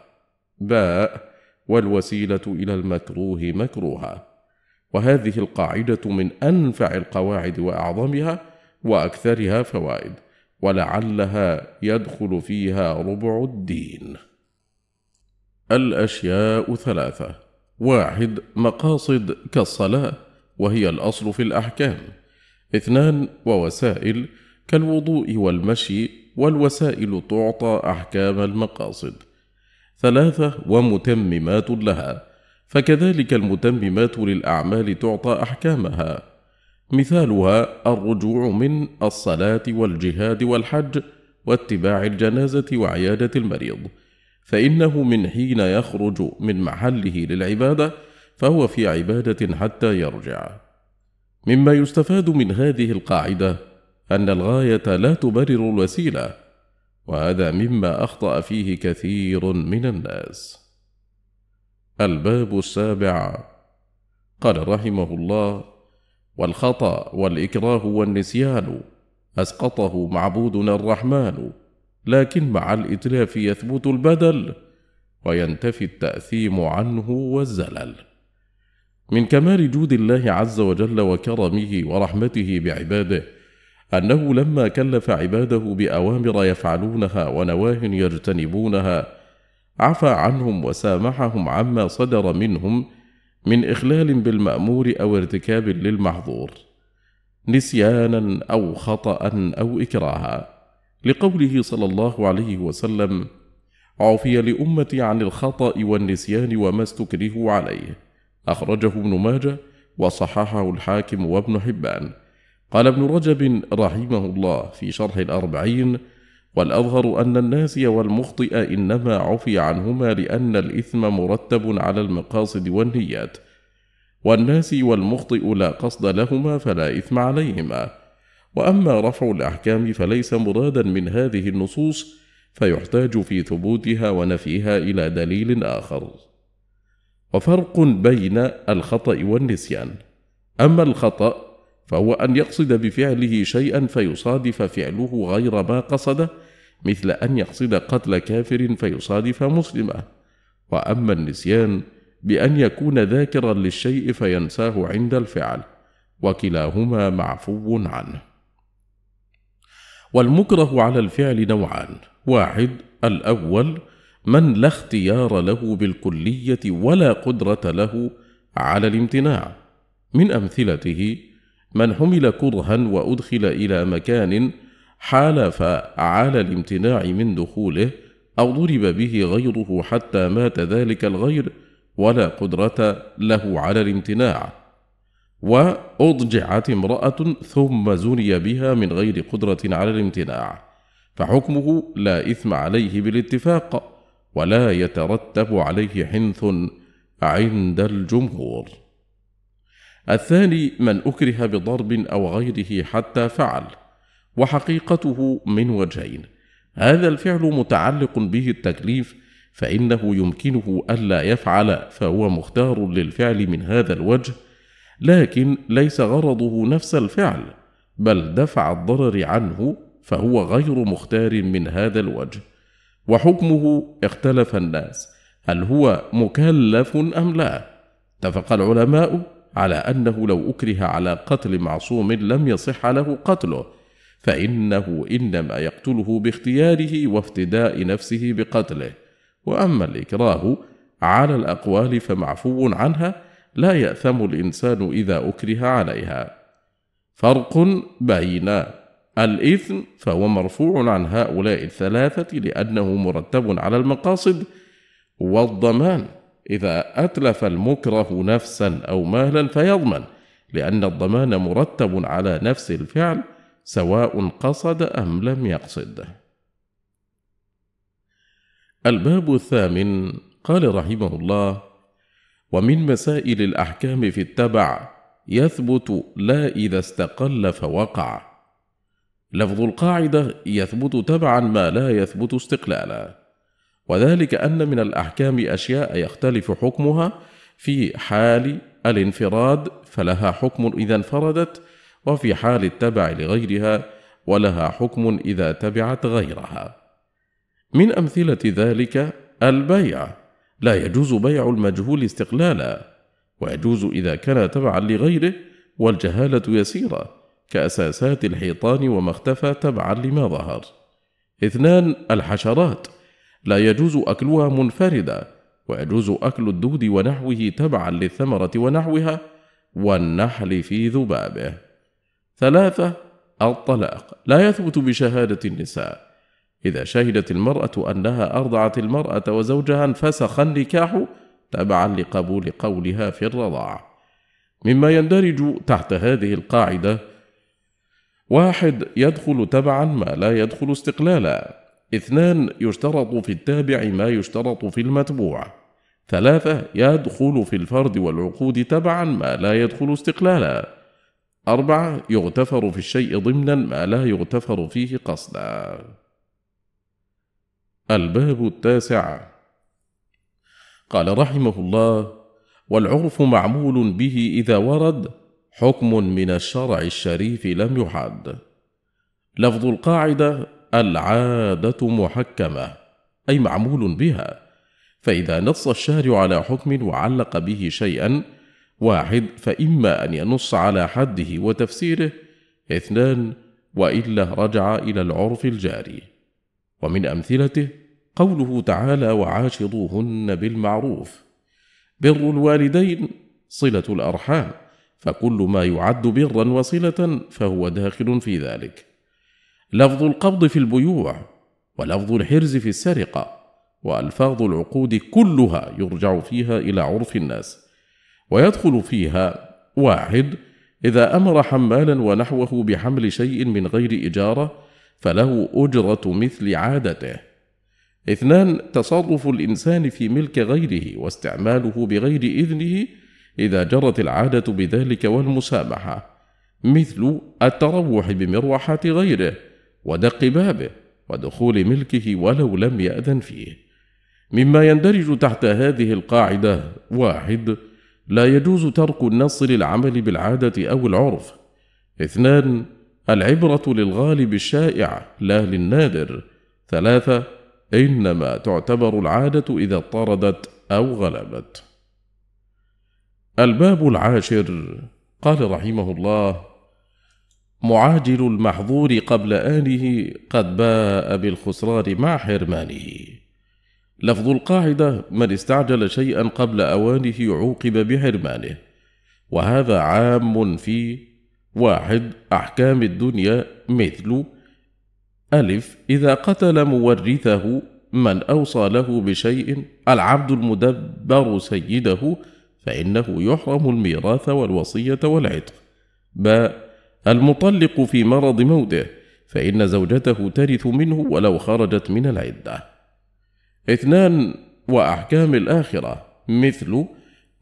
باء والوسيلة إلى المكروه مكروهة وهذه القاعدة من أنفع القواعد وأعظمها وأكثرها فوائد ولعلها يدخل فيها ربع الدين الأشياء ثلاثة واحد مقاصد كالصلاة وهي الأصل في الأحكام اثنان ووسائل كالوضوء والمشي والوسائل تعطى أحكام المقاصد ثلاثة ومتممات لها فكذلك المتممات للأعمال تعطى أحكامها مثالها الرجوع من الصلاة والجهاد والحج واتباع الجنازة وعيادة المريض فإنه من حين يخرج من محله للعبادة فهو في عبادة حتى يرجع. مما يستفاد من هذه القاعدة أن الغاية لا تبرر الوسيلة، وهذا مما أخطأ فيه كثير من الناس. الباب السابع قال رحمه الله: والخطأ والإكراه والنسيان أسقطه معبودنا الرحمن لكن مع الإتلاف يثبت البدل وينتفي التأثيم عنه والزلل. من كمال جود الله عز وجل وكرمه ورحمته بعباده أنه لما كلف عباده بأوامر يفعلونها ونواه يجتنبونها عفى عنهم وسامحهم عما صدر منهم من إخلال بالمأمور أو ارتكاب للمحظور نسيانا أو خطأ أو إكراها لقوله صلى الله عليه وسلم عفي لأمتي عن الخطأ والنسيان وما استكرهوا عليه أخرجه ابن ماجه وصححه الحاكم وابن حبان قال ابن رجب رحمه الله في شرح الأربعين والأظهر أن الناسي والمخطئ إنما عفي عنهما لأن الإثم مرتب على المقاصد والنيات والناسي والمخطئ لا قصد لهما فلا إثم عليهما واما رفع الاحكام فليس مرادا من هذه النصوص فيحتاج في ثبوتها ونفيها الى دليل اخر وفرق بين الخطا والنسيان اما الخطا فهو ان يقصد بفعله شيئا فيصادف فعله غير ما قصده مثل ان يقصد قتل كافر فيصادف مسلمه واما النسيان بان يكون ذاكرا للشيء فينساه عند الفعل وكلاهما معفو عنه والمكره على الفعل نوعان واحد الاول من لا اختيار له بالكليه ولا قدره له على الامتناع من امثلته من حمل كرها وادخل الى مكان حالف على الامتناع من دخوله او ضرب به غيره حتى مات ذلك الغير ولا قدره له على الامتناع وأضجعت امرأة ثم زني بها من غير قدرة على الامتناع فحكمه لا إثم عليه بالاتفاق ولا يترتب عليه حنث عند الجمهور الثاني من أكره بضرب أو غيره حتى فعل وحقيقته من وجهين هذا الفعل متعلق به التكليف فإنه يمكنه ألا يفعل فهو مختار للفعل من هذا الوجه لكن ليس غرضه نفس الفعل بل دفع الضرر عنه فهو غير مختار من هذا الوجه وحكمه اختلف الناس هل هو مكلف ام لا اتفق العلماء على انه لو اكره على قتل معصوم لم يصح له قتله فانه انما يقتله باختياره وافتداء نفسه بقتله واما الاكراه على الاقوال فمعفو عنها لا ياثم الانسان اذا اكره عليها فرق بين الاثم فهو مرفوع عن هؤلاء الثلاثه لانه مرتب على المقاصد والضمان اذا اتلف المكره نفسا او مالا فيضمن لان الضمان مرتب على نفس الفعل سواء قصد ام لم يقصد الباب الثامن قال رحمه الله ومن مسائل الأحكام في التبع يثبت لا إذا استقل فوقع لفظ القاعدة يثبت تبعا ما لا يثبت استقلالا وذلك أن من الأحكام أشياء يختلف حكمها في حال الانفراد فلها حكم إذا انفردت وفي حال التبع لغيرها ولها حكم إذا تبعت غيرها من أمثلة ذلك البيع لا يجوز بيع المجهول استقلالا ويجوز إذا كان تبعا لغيره والجهالة يسيرة كأساسات الحيطان وما اختفى تبعا لما ظهر اثنان الحشرات لا يجوز أكلها منفردا ويجوز أكل الدود ونحوه تبعا للثمرة ونحوها والنحل في ذبابه ثلاثة الطلاق لا يثبت بشهادة النساء إذا شهدت المرأة أنها أرضعت المرأة وزوجها انفسخ النكاح تبعا لقبول قولها في الرضاع مما يندرج تحت هذه القاعدة واحد يدخل تبعا ما لا يدخل استقلالا اثنان يشترط في التابع ما يشترط في المتبوع ثلاثة يدخل في الفرد والعقود تبعا ما لا يدخل استقلالا أربعة يغتفر في الشيء ضمنا ما لا يغتفر فيه قصدا الباب التاسع قال رحمه الله والعرف معمول به اذا ورد حكم من الشرع الشريف لم يحد لفظ القاعده العاده محكمه اي معمول بها فاذا نص الشارع على حكم وعلق به شيئا واحد فاما ان ينص على حده وتفسيره اثنان والا رجع الى العرف الجاري ومن امثلته قوله تعالى وعاشروهن بالمعروف بر الوالدين صله الارحام فكل ما يعد برا وصله فهو داخل في ذلك لفظ القبض في البيوع ولفظ الحرز في السرقه والفاظ العقود كلها يرجع فيها الى عرف الناس ويدخل فيها واحد اذا امر حمالا ونحوه بحمل شيء من غير اجاره فله أجرة مثل عادته. اثنان تصرف الإنسان في ملك غيره واستعماله بغير إذنه إذا جرت العادة بذلك والمسامحة، مثل التروح بمروحة غيره ودق بابه ودخول ملكه ولو لم يأذن فيه. مما يندرج تحت هذه القاعدة واحد لا يجوز ترك النص للعمل بالعادة أو العرف. اثنان العبرة للغالب الشائع لا للنادر ثلاثة إنما تعتبر العادة إذا اضطردت أو غلبت الباب العاشر قال رحمه الله معاجل المحظور قبل آله قد باء بالخسران مع حرمانه لفظ القاعدة من استعجل شيئا قبل أوانه عوقب بحرمانه وهذا عام في واحد أحكام الدنيا مثل ألف إذا قتل مورثه من أوصى له بشيء العبد المدبر سيده فإنه يحرم الميراث والوصية والعتق ب المطلق في مرض موته فإن زوجته ترث منه ولو خرجت من العدة اثنان وأحكام الآخرة مثل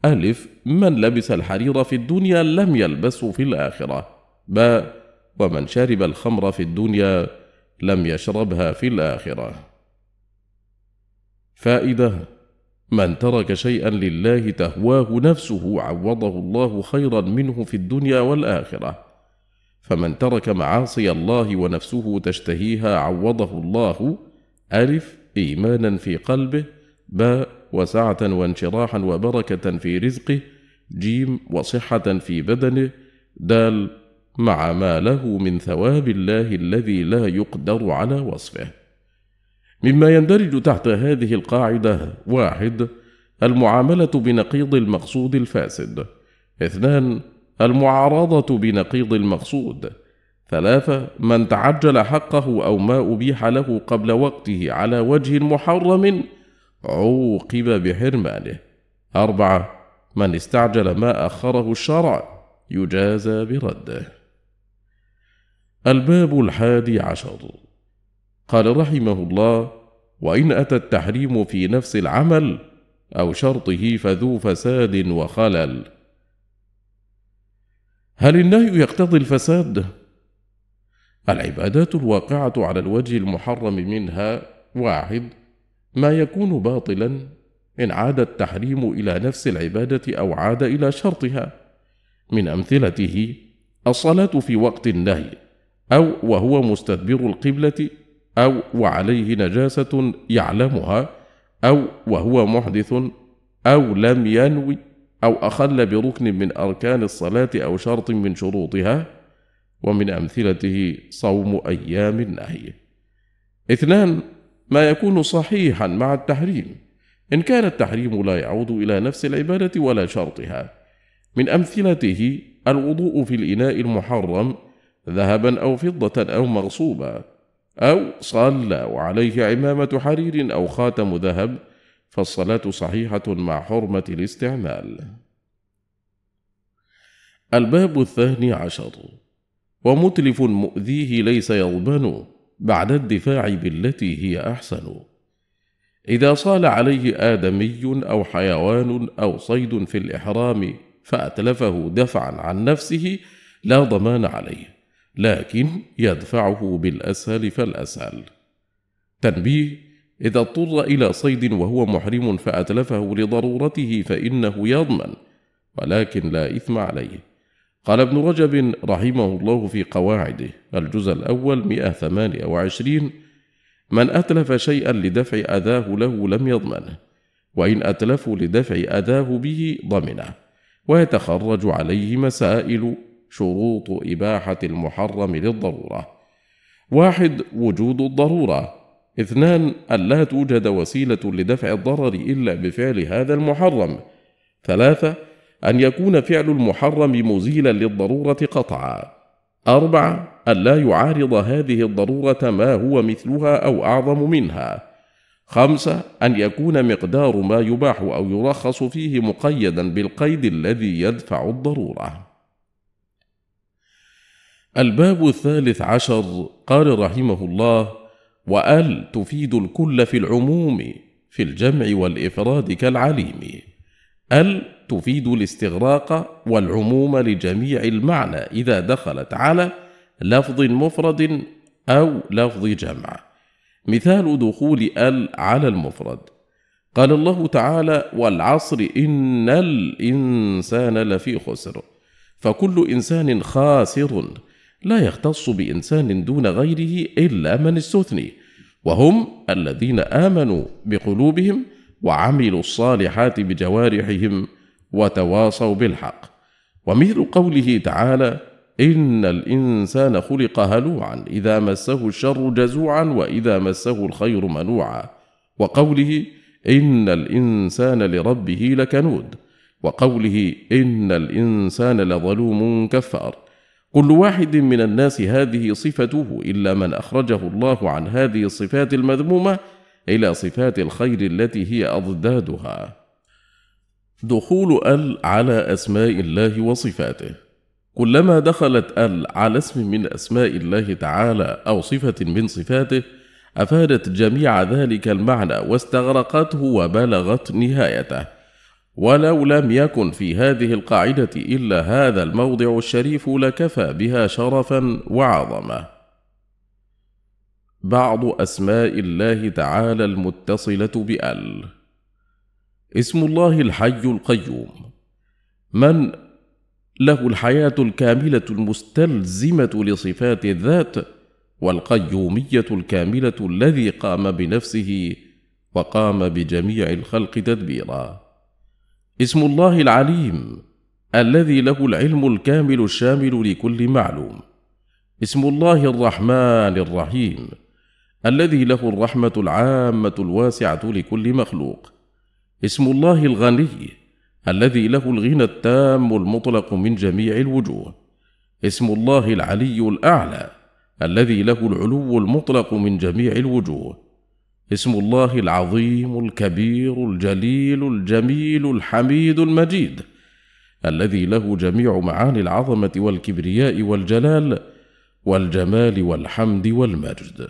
ألف من لبس الحرير في الدنيا لم يلبسه في الآخرة ب ومن شرب الخمر في الدنيا لم يشربها في الآخرة فائدة من ترك شيئا لله تهواه نفسه عوضه الله خيرا منه في الدنيا والآخرة فمن ترك معاصي الله ونفسه تشتهيها عوضه الله ألف إيمانا في قلبه باء وسعة وانشراحا وبركة في رزقه جيم وصحة في بدنه دال مع ما له من ثواب الله الذي لا يقدر على وصفه مما يندرج تحت هذه القاعدة واحد المعاملة بنقيض المقصود الفاسد اثنان المعارضة بنقيض المقصود ثلاثة من تعجل حقه أو ما أبيح له قبل وقته على وجه محرم عوقب بحرمانه أربعة من استعجل ما أخره الشرع يجازى برده الباب الحادي عشر قال رحمه الله وإن أتى التحريم في نفس العمل أو شرطه فذو فساد وخلل هل النهي يقتضي الفساد؟ العبادات الواقعة على الوجه المحرم منها واحد ما يكون باطلا إن عاد التحريم إلى نفس العبادة أو عاد إلى شرطها من أمثلته الصلاة في وقت النهي أو وهو مستدبر القبلة أو وعليه نجاسة يعلمها أو وهو محدث أو لم ينوي أو أخل بركن من أركان الصلاة أو شرط من شروطها ومن أمثلته صوم أيام النهي. اثنان ما يكون صحيحا مع التحريم إن كان التحريم لا يعود إلى نفس العبادة ولا شرطها من أمثلته الوضوء في الإناء المحرم ذهبا أو فضة أو مغصوبا أو صلى وعليه عمامة حرير أو خاتم ذهب فالصلاة صحيحة مع حرمة الاستعمال. الباب الثاني عشر ومتلف مؤذيه ليس يضمنه بعد الدفاع بالتي هي احسن اذا صال عليه ادمي او حيوان او صيد في الاحرام فاتلفه دفعا عن نفسه لا ضمان عليه لكن يدفعه بالاسهل فالاسهل تنبيه اذا اضطر الى صيد وهو محرم فاتلفه لضرورته فانه يضمن ولكن لا اثم عليه قال ابن رجب رحمه الله في قواعده الجزء الأول 128 من أتلف شيئا لدفع أذاه له لم يضمنه وإن أتلفوا لدفع أذاه به ضمنه ويتخرج عليه مسائل شروط إباحة المحرم للضرورة واحد وجود الضرورة اثنان ألا توجد وسيلة لدفع الضرر إلا بفعل هذا المحرم ثلاثة أن يكون فعل المحرم مزيلا للضرورة قطعا أربعة أن لا يعارض هذه الضرورة ما هو مثلها أو أعظم منها خمسة أن يكون مقدار ما يباح أو يرخص فيه مقيدا بالقيد الذي يدفع الضرورة الباب الثالث عشر قال رحمه الله وأل تفيد الكل في العموم في الجمع والإفراد كالعليم أل تفيد الاستغراق والعموم لجميع المعنى إذا دخلت على لفظ مفرد أو لفظ جمع. مثال دخول ال على المفرد قال الله تعالى والعصر ان الانسان لفي خسر فكل انسان خاسر لا يختص بانسان دون غيره الا من استثني وهم الذين امنوا بقلوبهم وعملوا الصالحات بجوارحهم وتواصوا بالحق ومثل قوله تعالى إن الإنسان خلق هلوعا إذا مسه الشر جزوعا وإذا مسه الخير منوعا وقوله إن الإنسان لربه لكنود وقوله إن الإنسان لظلوم كفار كل واحد من الناس هذه صفته إلا من أخرجه الله عن هذه الصفات المذمومة إلى صفات الخير التي هي أضدادها دخول ال على أسماء الله وصفاته. كلما دخلت ال على اسم من أسماء الله تعالى أو صفة من صفاته، أفادت جميع ذلك المعنى واستغرقته وبلغت نهايته. ولو لم يكن في هذه القاعدة إلا هذا الموضع الشريف لكفى بها شرفا وعظمة. بعض أسماء الله تعالى المتصلة بأل اسم الله الحي القيوم من له الحياه الكامله المستلزمه لصفات الذات والقيوميه الكامله الذي قام بنفسه وقام بجميع الخلق تدبيرا اسم الله العليم الذي له العلم الكامل الشامل لكل معلوم اسم الله الرحمن الرحيم الذي له الرحمه العامه الواسعه لكل مخلوق اسم الله الغني الذي له الغنى التام المطلق من جميع الوجوه اسم الله العلي الاعلى الذي له العلو المطلق من جميع الوجوه اسم الله العظيم الكبير الجليل الجميل الحميد المجيد الذي له جميع معاني العظمه والكبرياء والجلال والجمال والحمد والمجد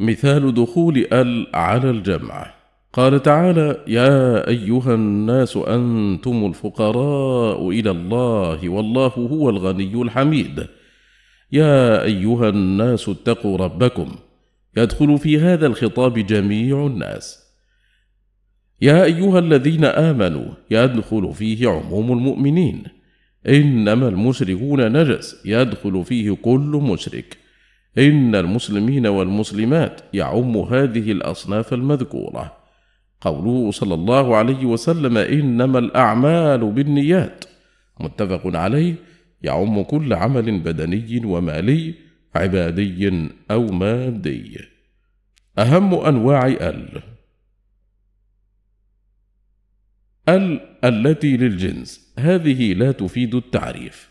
مثال دخول ال على الجمع قال تعالى يا ايها الناس انتم الفقراء الى الله والله هو الغني الحميد يا ايها الناس اتقوا ربكم يدخل في هذا الخطاب جميع الناس يا ايها الذين امنوا يدخل فيه عموم المؤمنين انما المشركون نجس يدخل فيه كل مشرك ان المسلمين والمسلمات يعم هذه الاصناف المذكوره قوله صلى الله عليه وسلم انما الاعمال بالنيات متفق عليه يعم كل عمل بدني ومالي عبادي او مادي اهم انواع ال ال التي للجنس هذه لا تفيد التعريف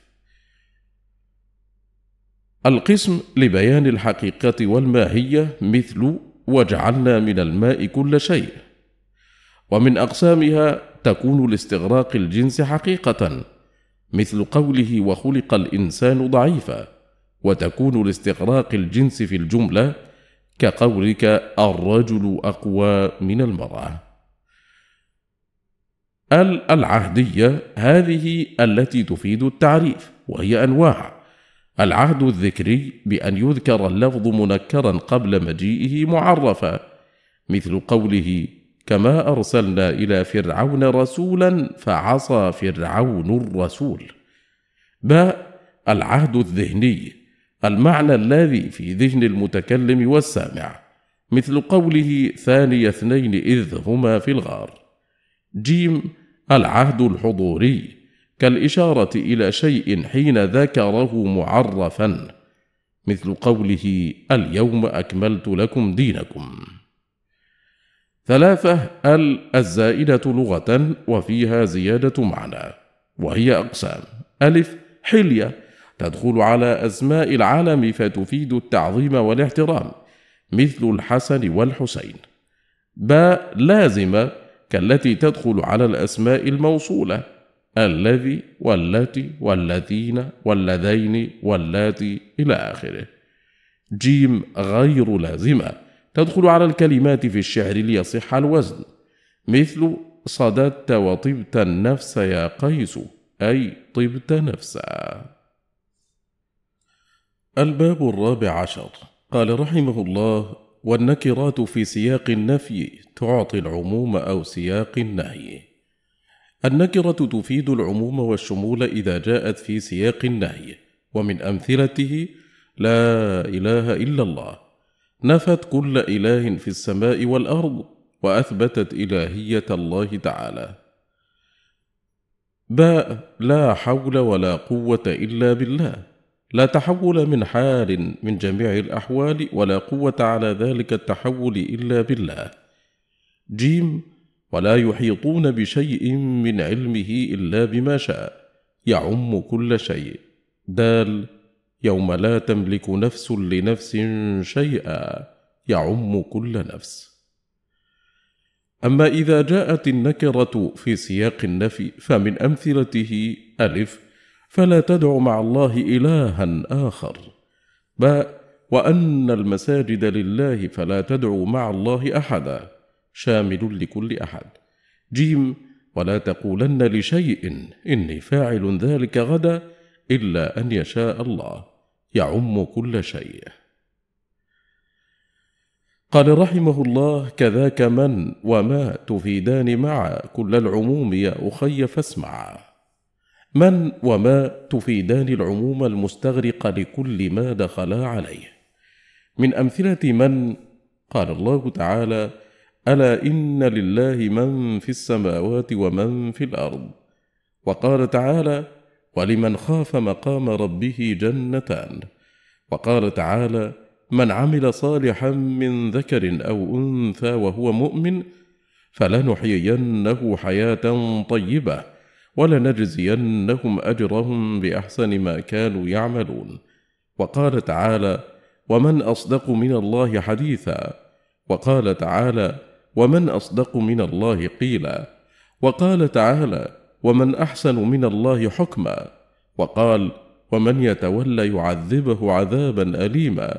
القسم لبيان الحقيقه والماهيه مثل وجعلنا من الماء كل شيء ومن أقسامها تكون لاستغراق الجنس حقيقة مثل قوله وخلق الإنسان ضعيفا وتكون لاستغراق الجنس في الجملة كقولك الرجل أقوى من المرأة العهدية هذه التي تفيد التعريف وهي أنواع العهد الذكري بأن يذكر اللفظ منكرا قبل مجيئه معرفا مثل قوله كما ارسلنا الى فرعون رسولا فعصى فرعون الرسول باء العهد الذهني المعنى الذي في ذهن المتكلم والسامع مثل قوله ثاني اثنين اذ هما في الغار جيم العهد الحضوري كالاشاره الى شيء حين ذكره معرفا مثل قوله اليوم اكملت لكم دينكم ثلاثة ال الزائدة لغة وفيها زيادة معنى وهي أقسام ألف حلية تدخل على أسماء العالم فتفيد التعظيم والاحترام مثل الحسن والحسين باء لازمة كالتي تدخل على الأسماء الموصولة الذي والتي والذين واللذين واللاتي إلى آخره جيم غير لازمة تدخل على الكلمات في الشعر ليصح الوزن مثل صددت وطبت النفس يا قيس أي طبت نفسا الباب الرابع عشر قال رحمه الله والنكرات في سياق النفي تعطي العموم أو سياق النهي النكرة تفيد العموم والشمول إذا جاءت في سياق النهي ومن أمثلته لا إله إلا الله نفت كل إله في السماء والأرض وأثبتت إلهية الله تعالى. باء لا حول ولا قوة إلا بالله، لا تحول من حال من جميع الأحوال ولا قوة على ذلك التحول إلا بالله. جيم ولا يحيطون بشيء من علمه إلا بما شاء، يعم كل شيء. دال يوم لا تملك نفس لنفس شيئا يعم كل نفس اما اذا جاءت النكره في سياق النفي فمن امثلته الف فلا تدع مع الله الها اخر باء وان المساجد لله فلا تدعوا مع الله احدا شامل لكل احد جيم ولا تقولن لشيء اني فاعل ذلك غدا الا ان يشاء الله يعم كل شيء قال رحمه الله كذاك من وما تفيدان معا كل العموم يا أخي فاسمع من وما تفيدان العموم المستغرق لكل ما دخلا عليه من أمثلة من قال الله تعالى ألا إن لله من في السماوات ومن في الأرض وقال تعالى ولمن خاف مقام ربه جنتان وقال تعالى من عمل صالحا من ذكر او انثى وهو مؤمن فلنحيينه حياه طيبه ولنجزينهم اجرهم باحسن ما كانوا يعملون وقال تعالى ومن اصدق من الله حديثا وقال تعالى ومن اصدق من الله قيلا وقال تعالى ومن احسن من الله حكما وقال ومن يتولى يعذبه عذابا اليما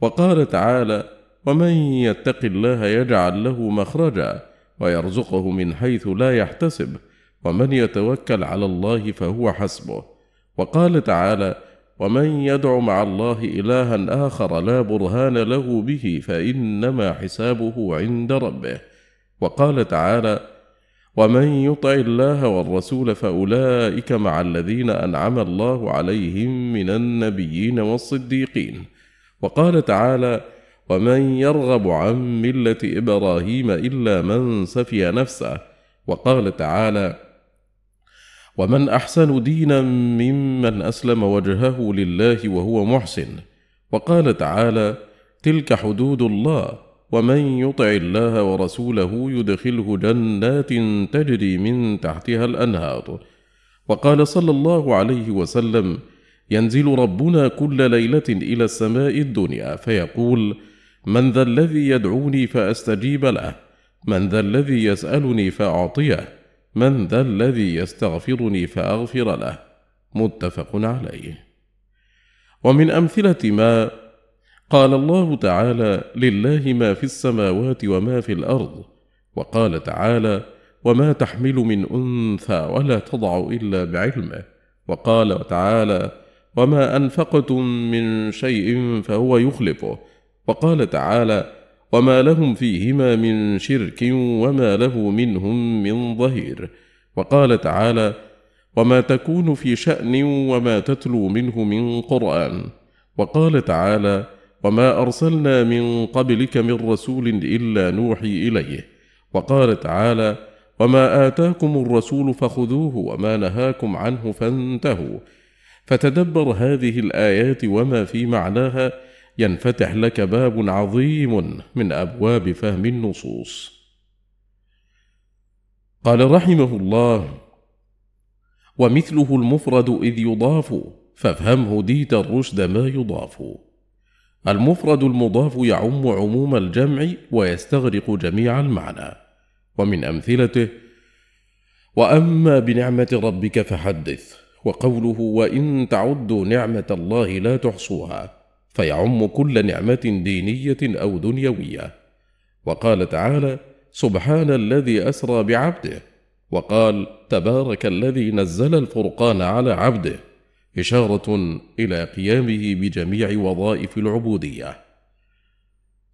وقال تعالى ومن يتق الله يجعل له مخرجا ويرزقه من حيث لا يحتسب ومن يتوكل على الله فهو حسبه وقال تعالى ومن يدع مع الله الها اخر لا برهان له به فانما حسابه عند ربه وقال تعالى ومن يطع الله والرسول فاولئك مع الذين انعم الله عليهم من النبيين والصديقين وقال تعالى ومن يرغب عن مله ابراهيم الا من سفي نفسه وقال تعالى ومن احسن دينا ممن اسلم وجهه لله وهو محسن وقال تعالى تلك حدود الله ومن يطع الله ورسوله يدخله جنات تجري من تحتها الانهار وقال صلى الله عليه وسلم ينزل ربنا كل ليله الى السماء الدنيا فيقول من ذا الذي يدعوني فاستجيب له من ذا الذي يسالني فاعطيه من ذا الذي يستغفرني فاغفر له متفق عليه ومن امثله ما قال الله تعالى لله ما في السماوات وما في الارض وقال تعالى وما تحمل من انثى ولا تضع الا بعلمه وقال تعالى وما انفقتم من شيء فهو يخلفه وقال تعالى وما لهم فيهما من شرك وما له منهم من ظهير وقال تعالى وما تكون في شان وما تتلو منه من قران وقال تعالى وما أرسلنا من قبلك من رسول إلا نوحي إليه وقال تعالى وما آتاكم الرسول فخذوه وما نهاكم عنه فانتهوا فتدبر هذه الآيات وما في معناها ينفتح لك باب عظيم من أبواب فهم النصوص قال رحمه الله ومثله المفرد إذ يضاف فافهم هديت الرشد ما يضاف المفرد المضاف يعم عموم الجمع ويستغرق جميع المعنى ومن أمثلته وأما بنعمة ربك فحدث وقوله وإن تعدوا نعمة الله لا تحصوها فيعم كل نعمة دينية أو دنيوية وقال تعالى سبحان الذي أسرى بعبده وقال تبارك الذي نزل الفرقان على عبده إشارة إلى قيامه بجميع وظائف العبودية.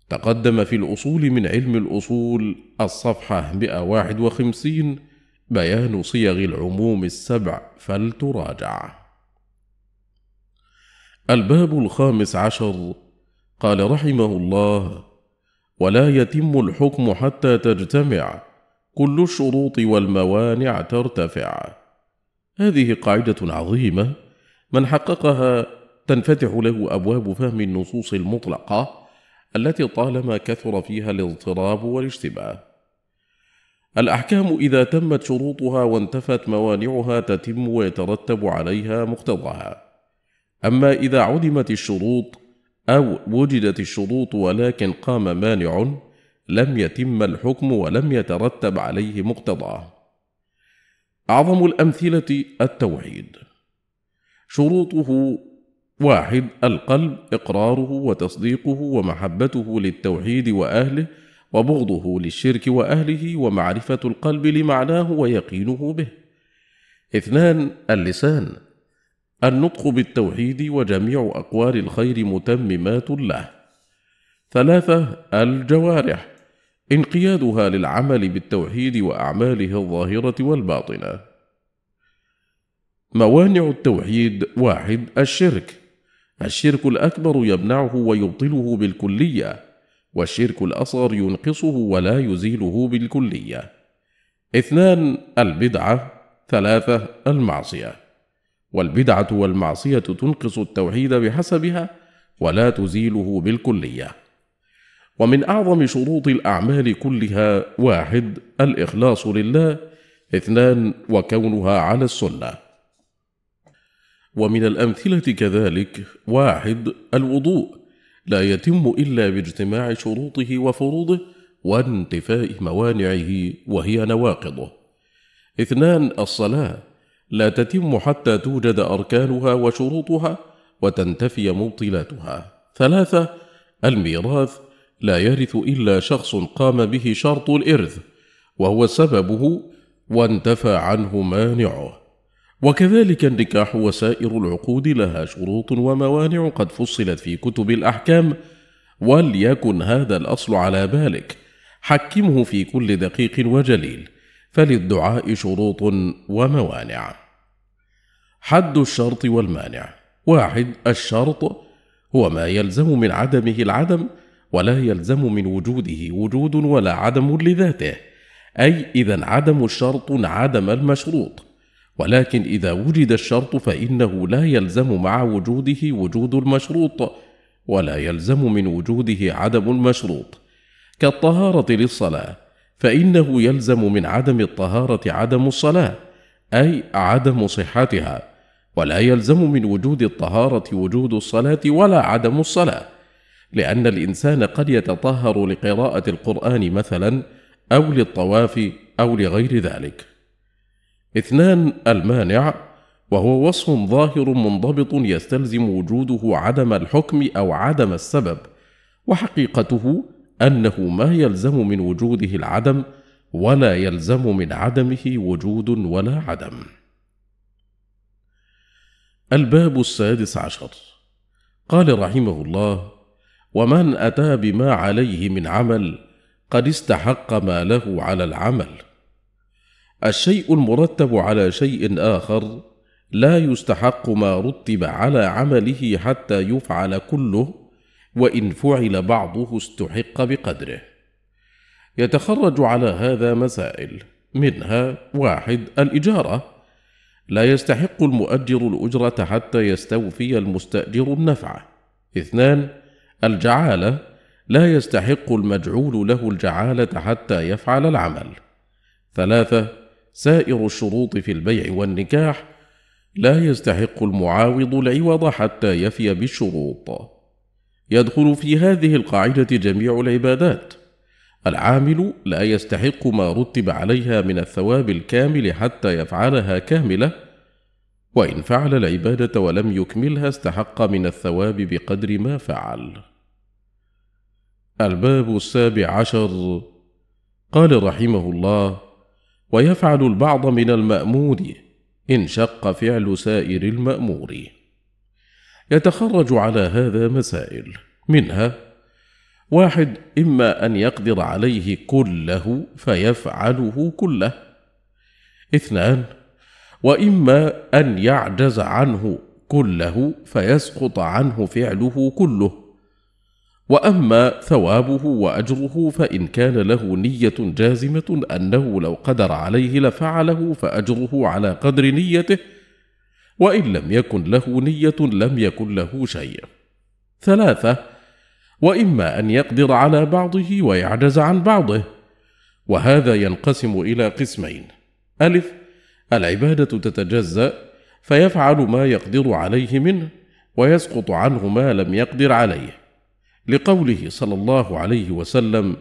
تقدم في الأصول من علم الأصول الصفحة 151 بيان صيغ العموم السبع فلتراجع. الباب الخامس عشر قال رحمه الله: ولا يتم الحكم حتى تجتمع كل الشروط والموانع ترتفع. هذه قاعدة عظيمة من حققها تنفتح له ابواب فهم النصوص المطلقه التي طالما كثر فيها الاضطراب والاشتباه الاحكام اذا تمت شروطها وانتفت موانعها تتم ويترتب عليها مقتضاها اما اذا عدمت الشروط او وجدت الشروط ولكن قام مانع لم يتم الحكم ولم يترتب عليه مقتضاه اعظم الامثله التوحيد شروطه واحد القلب إقراره وتصديقه ومحبته للتوحيد وأهله وبغضه للشرك وأهله ومعرفة القلب لمعناه ويقينه به اثنان اللسان النطق بالتوحيد وجميع أقوال الخير متممات له ثلاثة الجوارح انقيادها للعمل بالتوحيد وأعماله الظاهرة والباطنة موانع التوحيد واحد الشرك الشرك الأكبر يمنعه ويبطله بالكلية والشرك الأصغر ينقصه ولا يزيله بالكلية اثنان البدعة ثلاثة المعصية والبدعة والمعصية تنقص التوحيد بحسبها ولا تزيله بالكلية ومن أعظم شروط الأعمال كلها واحد الإخلاص لله اثنان وكونها على السنه ومن الأمثلة كذلك واحد الوضوء لا يتم إلا باجتماع شروطه وفروضه وانتفاء موانعه وهي نواقضه اثنان الصلاة لا تتم حتى توجد أركانها وشروطها وتنتفي مبطلاتها ثلاثة الميراث لا يرث إلا شخص قام به شرط الإرث وهو سببه وانتفى عنه مانعه وكذلك النكاح وسائر العقود لها شروط وموانع قد فصلت في كتب الأحكام وليكن هذا الأصل على بالك حكمه في كل دقيق وجليل فللدعاء شروط وموانع حد الشرط والمانع واحد الشرط هو ما يلزم من عدمه العدم ولا يلزم من وجوده وجود ولا عدم لذاته أي إذا عدم الشرط عدم المشروط ولكن إذا وجد الشرط فإنه لا يلزم مع وجوده وجود المشروط، ولا يلزم من وجوده عدم المشروط، كالطهارة للصلاة، فإنه يلزم من عدم الطهارة عدم الصلاة، أي عدم صحتها، ولا يلزم من وجود الطهارة وجود الصلاة ولا عدم الصلاة، لأن الإنسان قد يتطهر لقراءة القرآن مثلا، أو للطواف أو لغير ذلك. اثنان المانع وهو وصف ظاهر منضبط يستلزم وجوده عدم الحكم أو عدم السبب وحقيقته أنه ما يلزم من وجوده العدم ولا يلزم من عدمه وجود ولا عدم الباب السادس عشر قال رحمه الله ومن اتى بما عليه من عمل قد استحق ما له على العمل الشيء المرتب على شيء اخر لا يستحق ما رتب على عمله حتى يفعل كله وان فعل بعضه استحق بقدره يتخرج على هذا مسائل منها واحد الاجاره لا يستحق المؤجر الاجره حتى يستوفي المستاجر النفع اثنان الجعاله لا يستحق المجعول له الجعاله حتى يفعل العمل ثلاثه سائر الشروط في البيع والنكاح لا يستحق المعاوض العوض حتى يفي بالشروط يدخل في هذه القاعده جميع العبادات العامل لا يستحق ما رتب عليها من الثواب الكامل حتى يفعلها كامله وان فعل العباده ولم يكملها استحق من الثواب بقدر ما فعل الباب السابع عشر قال رحمه الله ويفعل البعض من المأمور إن شق فعل سائر المأمور يتخرج على هذا مسائل منها واحد إما أن يقدر عليه كله فيفعله كله اثنان وإما أن يعجز عنه كله فيسقط عنه فعله كله واما ثوابه واجره فان كان له نيه جازمه انه لو قدر عليه لفعله فاجره على قدر نيته وان لم يكن له نيه لم يكن له شيء ثلاثه واما ان يقدر على بعضه ويعجز عن بعضه وهذا ينقسم الى قسمين الف العباده تتجزا فيفعل ما يقدر عليه منه ويسقط عنه ما لم يقدر عليه لقوله صلى الله عليه وسلم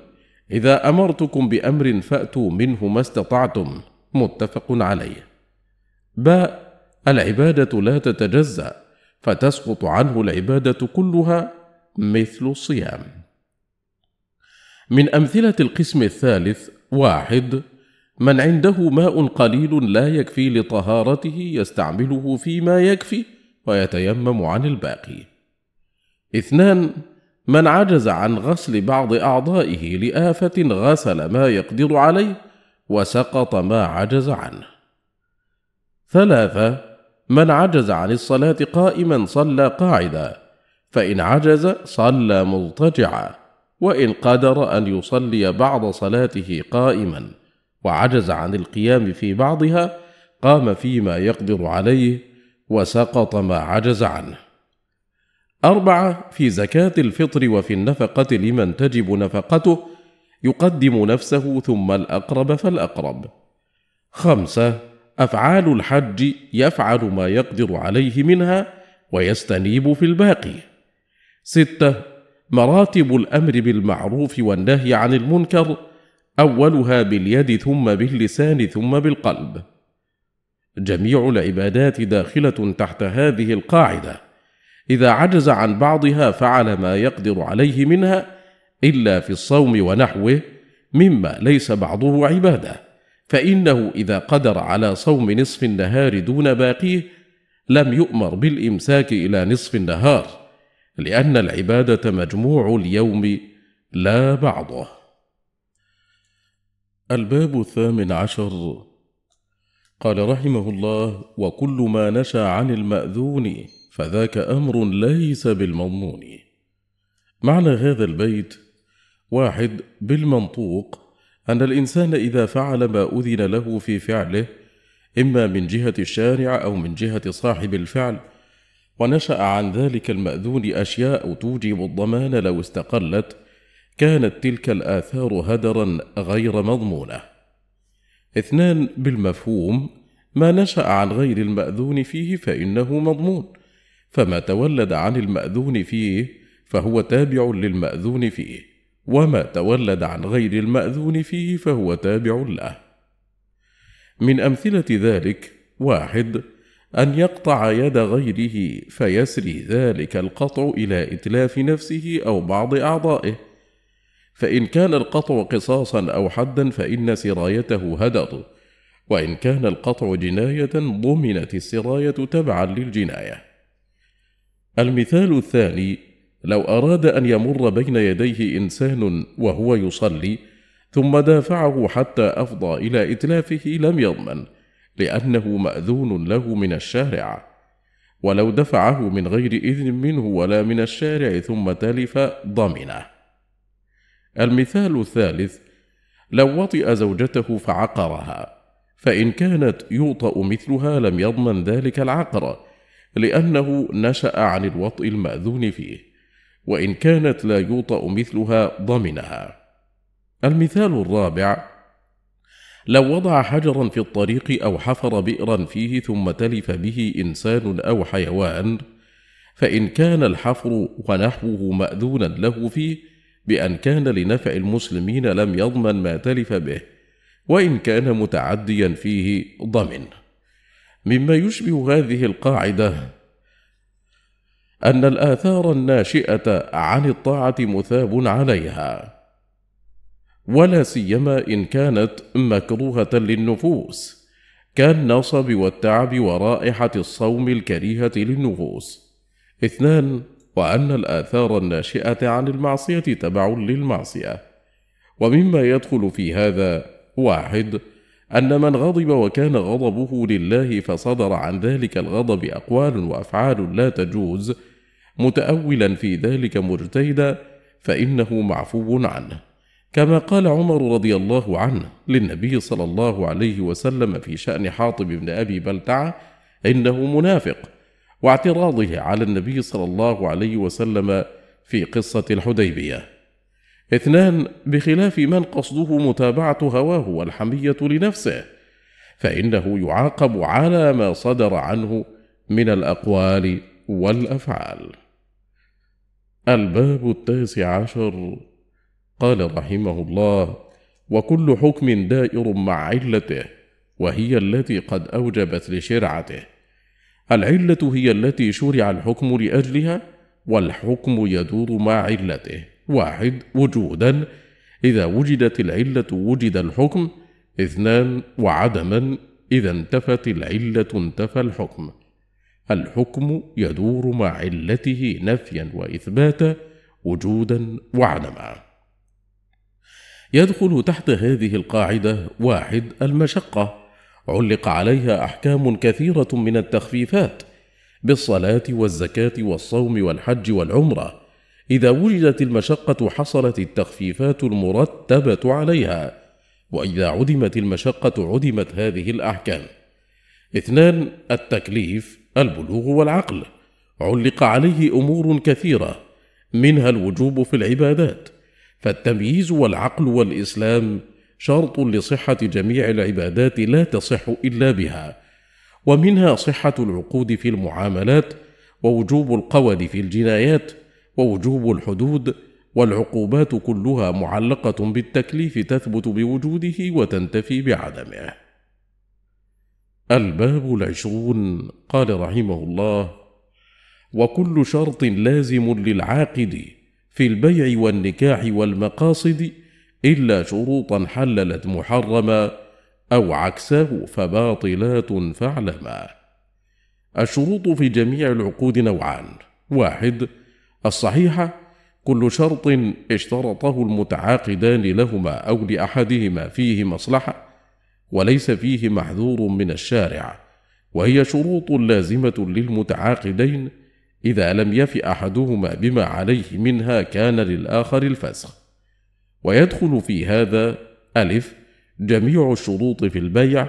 اذا امرتكم بامر فاتوا منه ما استطعتم متفق عليه باء العباده لا تتجزا فتسقط عنه العباده كلها مثل الصيام من امثله القسم الثالث واحد من عنده ماء قليل لا يكفي لطهارته يستعمله فيما يكفي ويتيمم عن الباقي اثنان من عجز عن غسل بعض أعضائه لآفة غسل ما يقدر عليه وسقط ما عجز عنه. ثلاثة: من عجز عن الصلاة قائما صلى قاعدا، فإن عجز صلى مضطجعا، وإن قدر أن يصلي بعض صلاته قائما، وعجز عن القيام في بعضها، قام فيما يقدر عليه، وسقط ما عجز عنه. أربعة في زكاة الفطر وفي النفقة لمن تجب نفقته يقدم نفسه ثم الأقرب فالأقرب. خمسة أفعال الحج يفعل ما يقدر عليه منها ويستنيب في الباقي. ستة مراتب الأمر بالمعروف والنهي عن المنكر أولها باليد ثم باللسان ثم بالقلب. جميع العبادات داخلة تحت هذه القاعدة. إذا عجز عن بعضها فعل ما يقدر عليه منها إلا في الصوم ونحوه مما ليس بعضه عبادة فإنه إذا قدر على صوم نصف النهار دون باقيه لم يؤمر بالإمساك إلى نصف النهار لأن العبادة مجموع اليوم لا بعضه الباب الثامن عشر قال رحمه الله وكل ما نشا عن المأذون فذاك امر ليس بالمضمون معنى هذا البيت واحد بالمنطوق ان الانسان اذا فعل ما اذن له في فعله اما من جهه الشارع او من جهه صاحب الفعل ونشا عن ذلك الماذون اشياء توجب الضمان لو استقلت كانت تلك الاثار هدرا غير مضمونه اثنان بالمفهوم ما نشا عن غير الماذون فيه فانه مضمون فما تولد عن المأذون فيه فهو تابع للمأذون فيه وما تولد عن غير المأذون فيه فهو تابع له من أمثلة ذلك واحد أن يقطع يد غيره فيسري ذلك القطع إلى إتلاف نفسه أو بعض أعضائه فإن كان القطع قصاصا أو حدا فإن سرايته هدر وإن كان القطع جناية ضمنت السراية تبعا للجناية المثال الثاني لو أراد أن يمر بين يديه إنسان وهو يصلي ثم دافعه حتى أفضى إلى إتلافه لم يضمن لأنه مأذون له من الشارع ولو دفعه من غير إذن منه ولا من الشارع ثم تلف ضمنه المثال الثالث لو وطئ زوجته فعقرها فإن كانت يوطأ مثلها لم يضمن ذلك العقر لأنه نشأ عن الوطء المأذون فيه، وإن كانت لا يوطأ مثلها ضمنها. المثال الرابع: لو وضع حجرا في الطريق أو حفر بئرا فيه ثم تلف به إنسان أو حيوان، فإن كان الحفر ونحوه مأذونا له فيه بأن كان لنفع المسلمين لم يضمن ما تلف به، وإن كان متعديا فيه ضمن. مما يشبه هذه القاعده ان الاثار الناشئه عن الطاعه مثاب عليها ولا سيما ان كانت مكروهه للنفوس كالنصب والتعب ورائحه الصوم الكريهه للنفوس اثنان وان الاثار الناشئه عن المعصيه تبع للمعصيه ومما يدخل في هذا واحد أن من غضب وكان غضبه لله فصدر عن ذلك الغضب أقوال وأفعال لا تجوز متأولا في ذلك مجتهدا فإنه معفو عنه كما قال عمر رضي الله عنه للنبي صلى الله عليه وسلم في شأن حاطب بن أبي بلتعة إنه منافق واعتراضه على النبي صلى الله عليه وسلم في قصة الحديبية اثنان بخلاف من قصده متابعة هواه والحمية لنفسه فإنه يعاقب على ما صدر عنه من الأقوال والأفعال الباب التاسع عشر قال رحمه الله وكل حكم دائر مع علته وهي التي قد أوجبت لشرعته العلة هي التي شرع الحكم لأجلها والحكم يدور مع علته واحد وجودا إذا وجدت العلة وجد الحكم اثنان وعدما إذا انتفت العلة انتفى الحكم الحكم يدور مع علته نفيا وإثباتا وجودا وعدما يدخل تحت هذه القاعدة واحد المشقة علق عليها أحكام كثيرة من التخفيفات بالصلاة والزكاة والصوم والحج والعمرة إذا وجدت المشقة حصلت التخفيفات المرتبة عليها، وإذا عدمت المشقة عدمت هذه الأحكام. اثنان التكليف البلوغ والعقل، علق عليه أمور كثيرة، منها الوجوب في العبادات، فالتمييز والعقل والإسلام شرط لصحة جميع العبادات لا تصح إلا بها، ومنها صحة العقود في المعاملات، ووجوب القود في الجنايات، ووجوب الحدود والعقوبات كلها معلقة بالتكليف تثبت بوجوده وتنتفي بعدمه. الباب العشرون قال رحمه الله: وكل شرط لازم للعاقد في البيع والنكاح والمقاصد إلا شروطا حللت محرما أو عكسه فباطلات فاعلما. الشروط في جميع العقود نوعان: واحد: الصحيحة كل شرط اشترطه المتعاقدان لهما أو لأحدهما فيه مصلحة وليس فيه محذور من الشارع وهي شروط لازمة للمتعاقدين إذا لم يف أحدهما بما عليه منها كان للآخر الفسخ ويدخل في هذا ألف جميع الشروط في البيع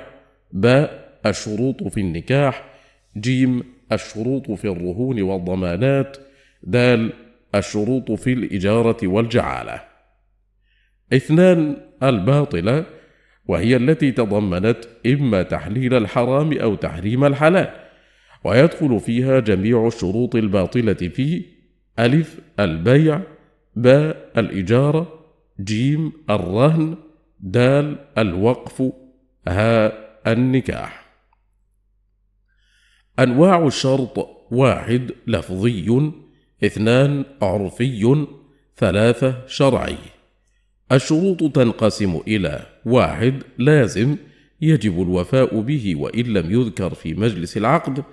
باء الشروط في النكاح جيم الشروط في الرهون والضمانات د الشروط في الإجارة والجعالة اثنان الباطلة وهي التي تضمنت إما تحليل الحرام أو تحريم الحلال ويدخل فيها جميع الشروط الباطلة في ألف البيع باء الإجارة جيم الرهن دال الوقف هاء النكاح أنواع الشرط واحد لفظي اثنان عرفي ثلاثة شرعي الشروط تنقسم إلى واحد لازم يجب الوفاء به وإن لم يذكر في مجلس العقد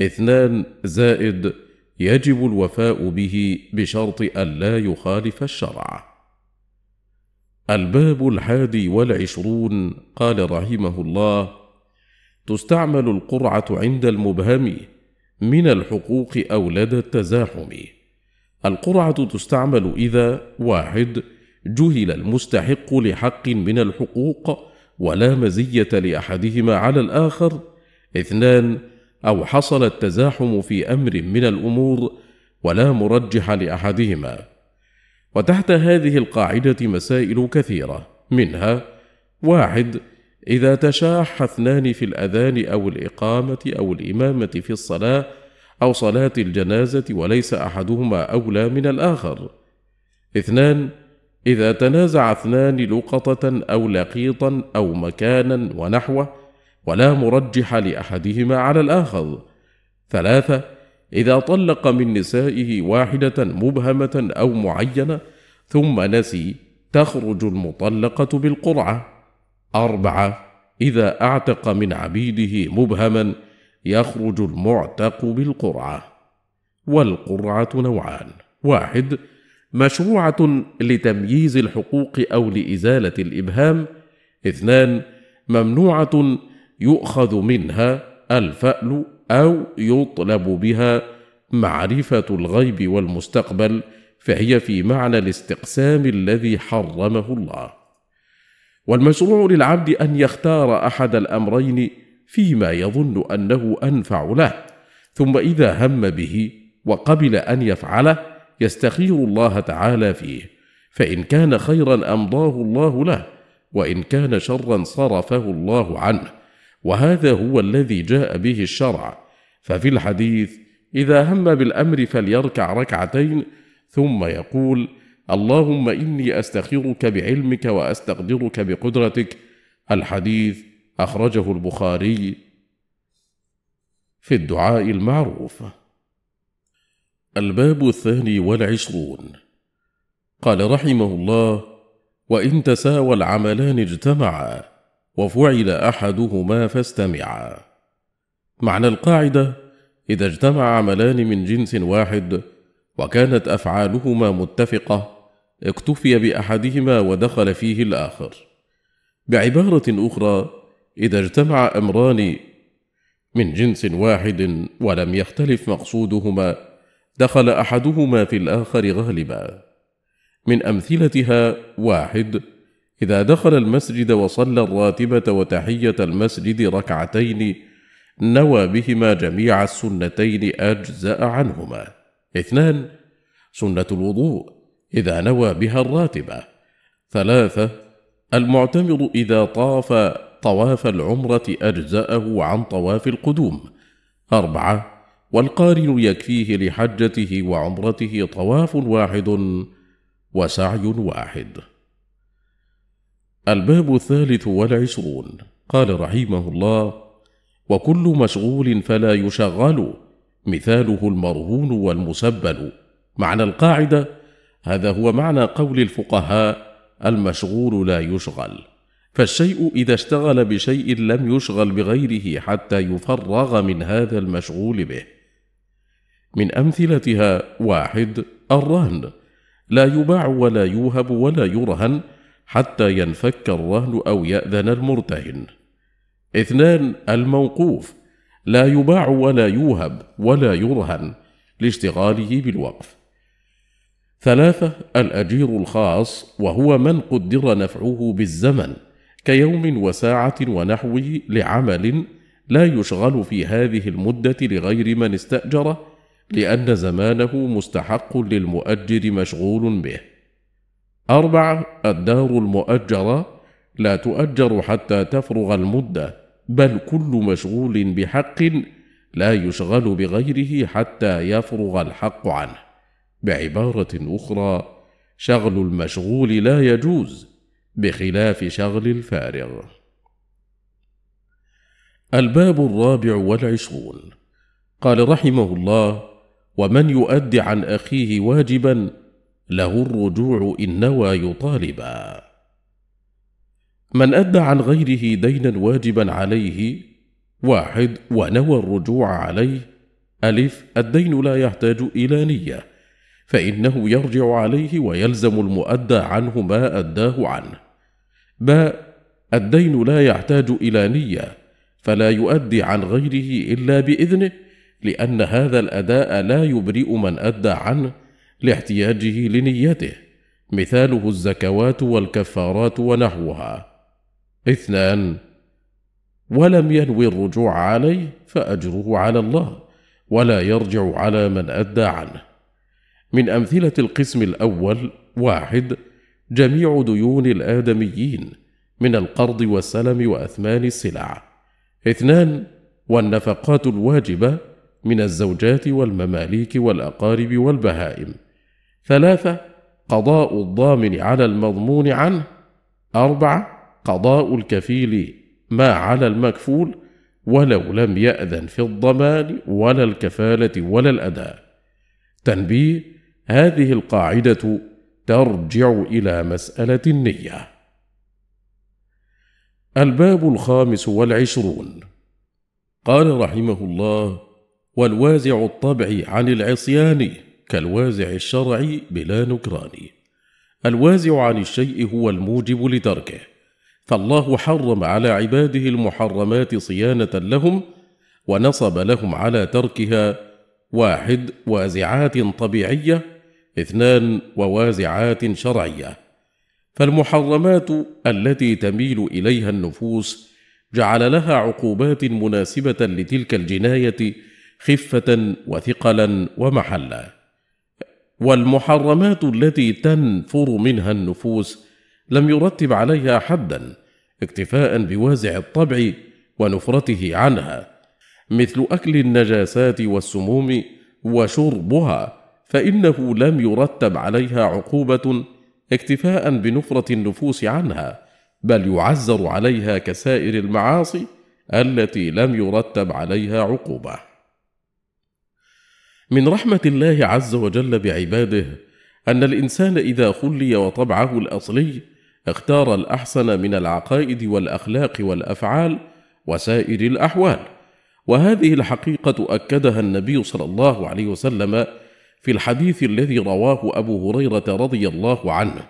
اثنان زائد يجب الوفاء به بشرط ألا يخالف الشرع الباب الحادي والعشرون قال رحمه الله تستعمل القرعة عند المبهم من الحقوق أو لدى التزاحم القرعة تستعمل إذا واحد جهل المستحق لحق من الحقوق ولا مزية لأحدهما على الآخر اثنان أو حصل التزاحم في أمر من الأمور ولا مرجح لأحدهما وتحت هذه القاعدة مسائل كثيرة منها واحد إذا تشاح اثنان في الأذان أو الإقامة أو الإمامة في الصلاة أو صلاة الجنازة وليس أحدهما أولى من الآخر. اثنان إذا تنازع اثنان لقطة أو لقيطا أو مكانا ونحوه ولا مرجح لأحدهما على الآخر. ثلاثة إذا طلق من نسائه واحدة مبهمة أو معينة ثم نسي تخرج المطلقة بالقرعة. أربعة إذا أعتق من عبيده مبهما يخرج المعتق بالقرعة والقرعة نوعان واحد مشروعة لتمييز الحقوق أو لإزالة الإبهام اثنان ممنوعة يؤخذ منها الفأل أو يطلب بها معرفة الغيب والمستقبل فهي في معنى الاستقسام الذي حرمه الله والمشروع للعبد ان يختار احد الامرين فيما يظن انه انفع له ثم اذا هم به وقبل ان يفعله يستخير الله تعالى فيه فان كان خيرا امضاه الله له وان كان شرا صرفه الله عنه وهذا هو الذي جاء به الشرع ففي الحديث اذا هم بالامر فليركع ركعتين ثم يقول اللهم إني أستخيرك بعلمك وأستقدرك بقدرتك الحديث أخرجه البخاري في الدعاء المعروف الباب الثاني والعشرون قال رحمه الله وإن تساوى العملان اجتمعا وفعل أحدهما فاستمعا معنى القاعدة إذا اجتمع عملان من جنس واحد وكانت أفعالهما متفقة اقتفي باحدهما ودخل فيه الاخر بعباره اخرى اذا اجتمع امران من جنس واحد ولم يختلف مقصودهما دخل احدهما في الاخر غالبا من امثلتها واحد اذا دخل المسجد وصلى الراتبه وتحيه المسجد ركعتين نوى بهما جميع السنتين اجزا عنهما اثنان سنه الوضوء إذا نوى بها الراتبة ثلاثة المعتمر إذا طاف طواف العمرة أجزأه عن طواف القدوم أربعة والقارن يكفيه لحجته وعمرته طواف واحد وسعي واحد الباب الثالث والعشرون قال رحمه الله وكل مشغول فلا يشغل مثاله المرهون والمسبل معنى القاعده هذا هو معنى قول الفقهاء المشغول لا يشغل فالشيء اذا اشتغل بشيء لم يشغل بغيره حتى يفرغ من هذا المشغول به من امثلتها واحد الرهن لا يباع ولا يوهب ولا يرهن حتى ينفك الرهن او ياذن المرتهن اثنان الموقوف لا يباع ولا يوهب ولا يرهن لاشتغاله بالوقف ثلاثة الأجير الخاص وهو من قدر نفعه بالزمن كيوم وساعة ونحوه لعمل لا يشغل في هذه المدة لغير من استأجره لأن زمانه مستحق للمؤجر مشغول به. أربعة الدار المؤجرة لا تؤجر حتى تفرغ المدة بل كل مشغول بحق لا يشغل بغيره حتى يفرغ الحق عنه. بعباره اخرى شغل المشغول لا يجوز بخلاف شغل الفارغ الباب الرابع والعشرون قال رحمه الله ومن يؤد عن اخيه واجبا له الرجوع ان نوى يطالبا من ادى عن غيره دينا واجبا عليه واحد ونوى الرجوع عليه الف الدين لا يحتاج الى نيه فإنه يرجع عليه ويلزم المؤدى عنه ما أداه عنه. باء الدين لا يحتاج إلى نية، فلا يؤدي عن غيره إلا بإذنه، لأن هذا الأداء لا يبرئ من أدى عنه لاحتياجه لنيته، مثاله الزكوات والكفارات ونحوها. اثنان: ولم ينوي الرجوع عليه فأجره على الله، ولا يرجع على من أدى عنه. من أمثلة القسم الأول واحد جميع ديون الآدميين من القرض والسلم وأثمان السلع اثنان والنفقات الواجبة من الزوجات والمماليك والأقارب والبهائم ثلاثة قضاء الضامن على المضمون عنه أربعة قضاء الكفيل ما على المكفول ولو لم يأذن في الضمان ولا الكفالة ولا الأداء تنبيه هذه القاعدة ترجع إلى مسألة النية. الباب الخامس والعشرون قال رحمه الله: والوازع الطبعي عن العصيان كالوازع الشرعي بلا نكران. الوازع عن الشيء هو الموجب لتركه، فالله حرم على عباده المحرمات صيانة لهم، ونصب لهم على تركها واحد وازعات طبيعيه اثنان ووازعات شرعيه فالمحرمات التي تميل اليها النفوس جعل لها عقوبات مناسبه لتلك الجنايه خفه وثقلا ومحلا والمحرمات التي تنفر منها النفوس لم يرتب عليها حدا اكتفاء بوازع الطبع ونفرته عنها مثل اكل النجاسات والسموم وشربها فإنه لم يرتب عليها عقوبة اكتفاء بنفرة النفوس عنها، بل يعزر عليها كسائر المعاصي التي لم يرتب عليها عقوبة. من رحمة الله عز وجل بعباده أن الإنسان إذا خلي وطبعه الأصلي اختار الأحسن من العقائد والأخلاق والأفعال وسائر الأحوال، وهذه الحقيقة أكدها النبي صلى الله عليه وسلم في الحديث الذي رواه أبو هريرة رضي الله عنه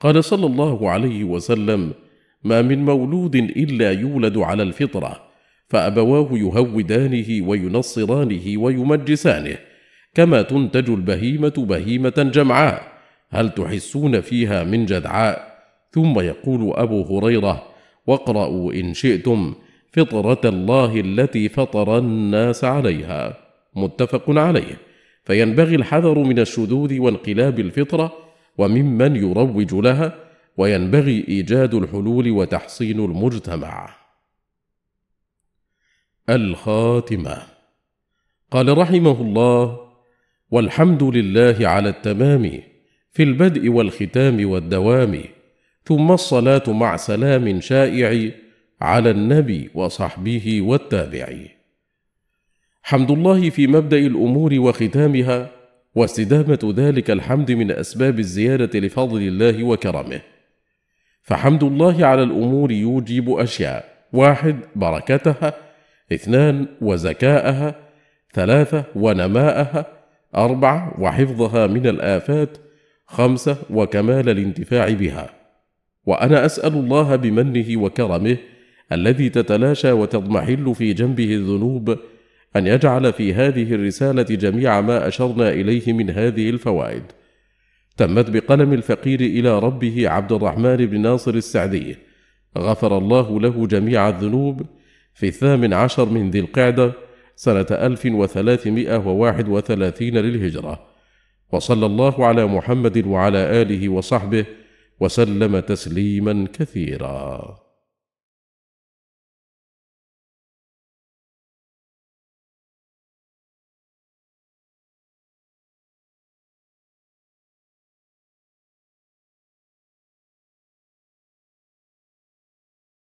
قال صلى الله عليه وسلم ما من مولود إلا يولد على الفطرة فأبواه يهودانه وينصرانه ويمجسانه كما تنتج البهيمة بهيمة جمعاء هل تحسون فيها من جدعاء ثم يقول أبو هريرة واقرأوا إن شئتم فطرة الله التي فطر الناس عليها متفق عليه فينبغي الحذر من الشذوذ وانقلاب الفطره وممن يروج لها وينبغي ايجاد الحلول وتحصين المجتمع الخاتمه قال رحمه الله والحمد لله على التمام في البدء والختام والدوام ثم الصلاه مع سلام شائع على النبي وصحبه والتابعين حمد الله في مبدا الامور وختامها واستدامه ذلك الحمد من اسباب الزياده لفضل الله وكرمه فحمد الله على الامور يوجب اشياء واحد بركتها اثنان وزكاءها ثلاثه ونماءها اربعه وحفظها من الافات خمسه وكمال الانتفاع بها وانا اسال الله بمنه وكرمه الذي تتلاشى وتضمحل في جنبه الذنوب أن يجعل في هذه الرسالة جميع ما أشرنا إليه من هذه الفوائد. تمت بقلم الفقير إلى ربه عبد الرحمن بن ناصر السعدي، غفر الله له جميع الذنوب في الثامن عشر من ذي القعدة سنة 1331 للهجرة. وصلى الله على محمد وعلى آله وصحبه وسلم تسليما كثيرا.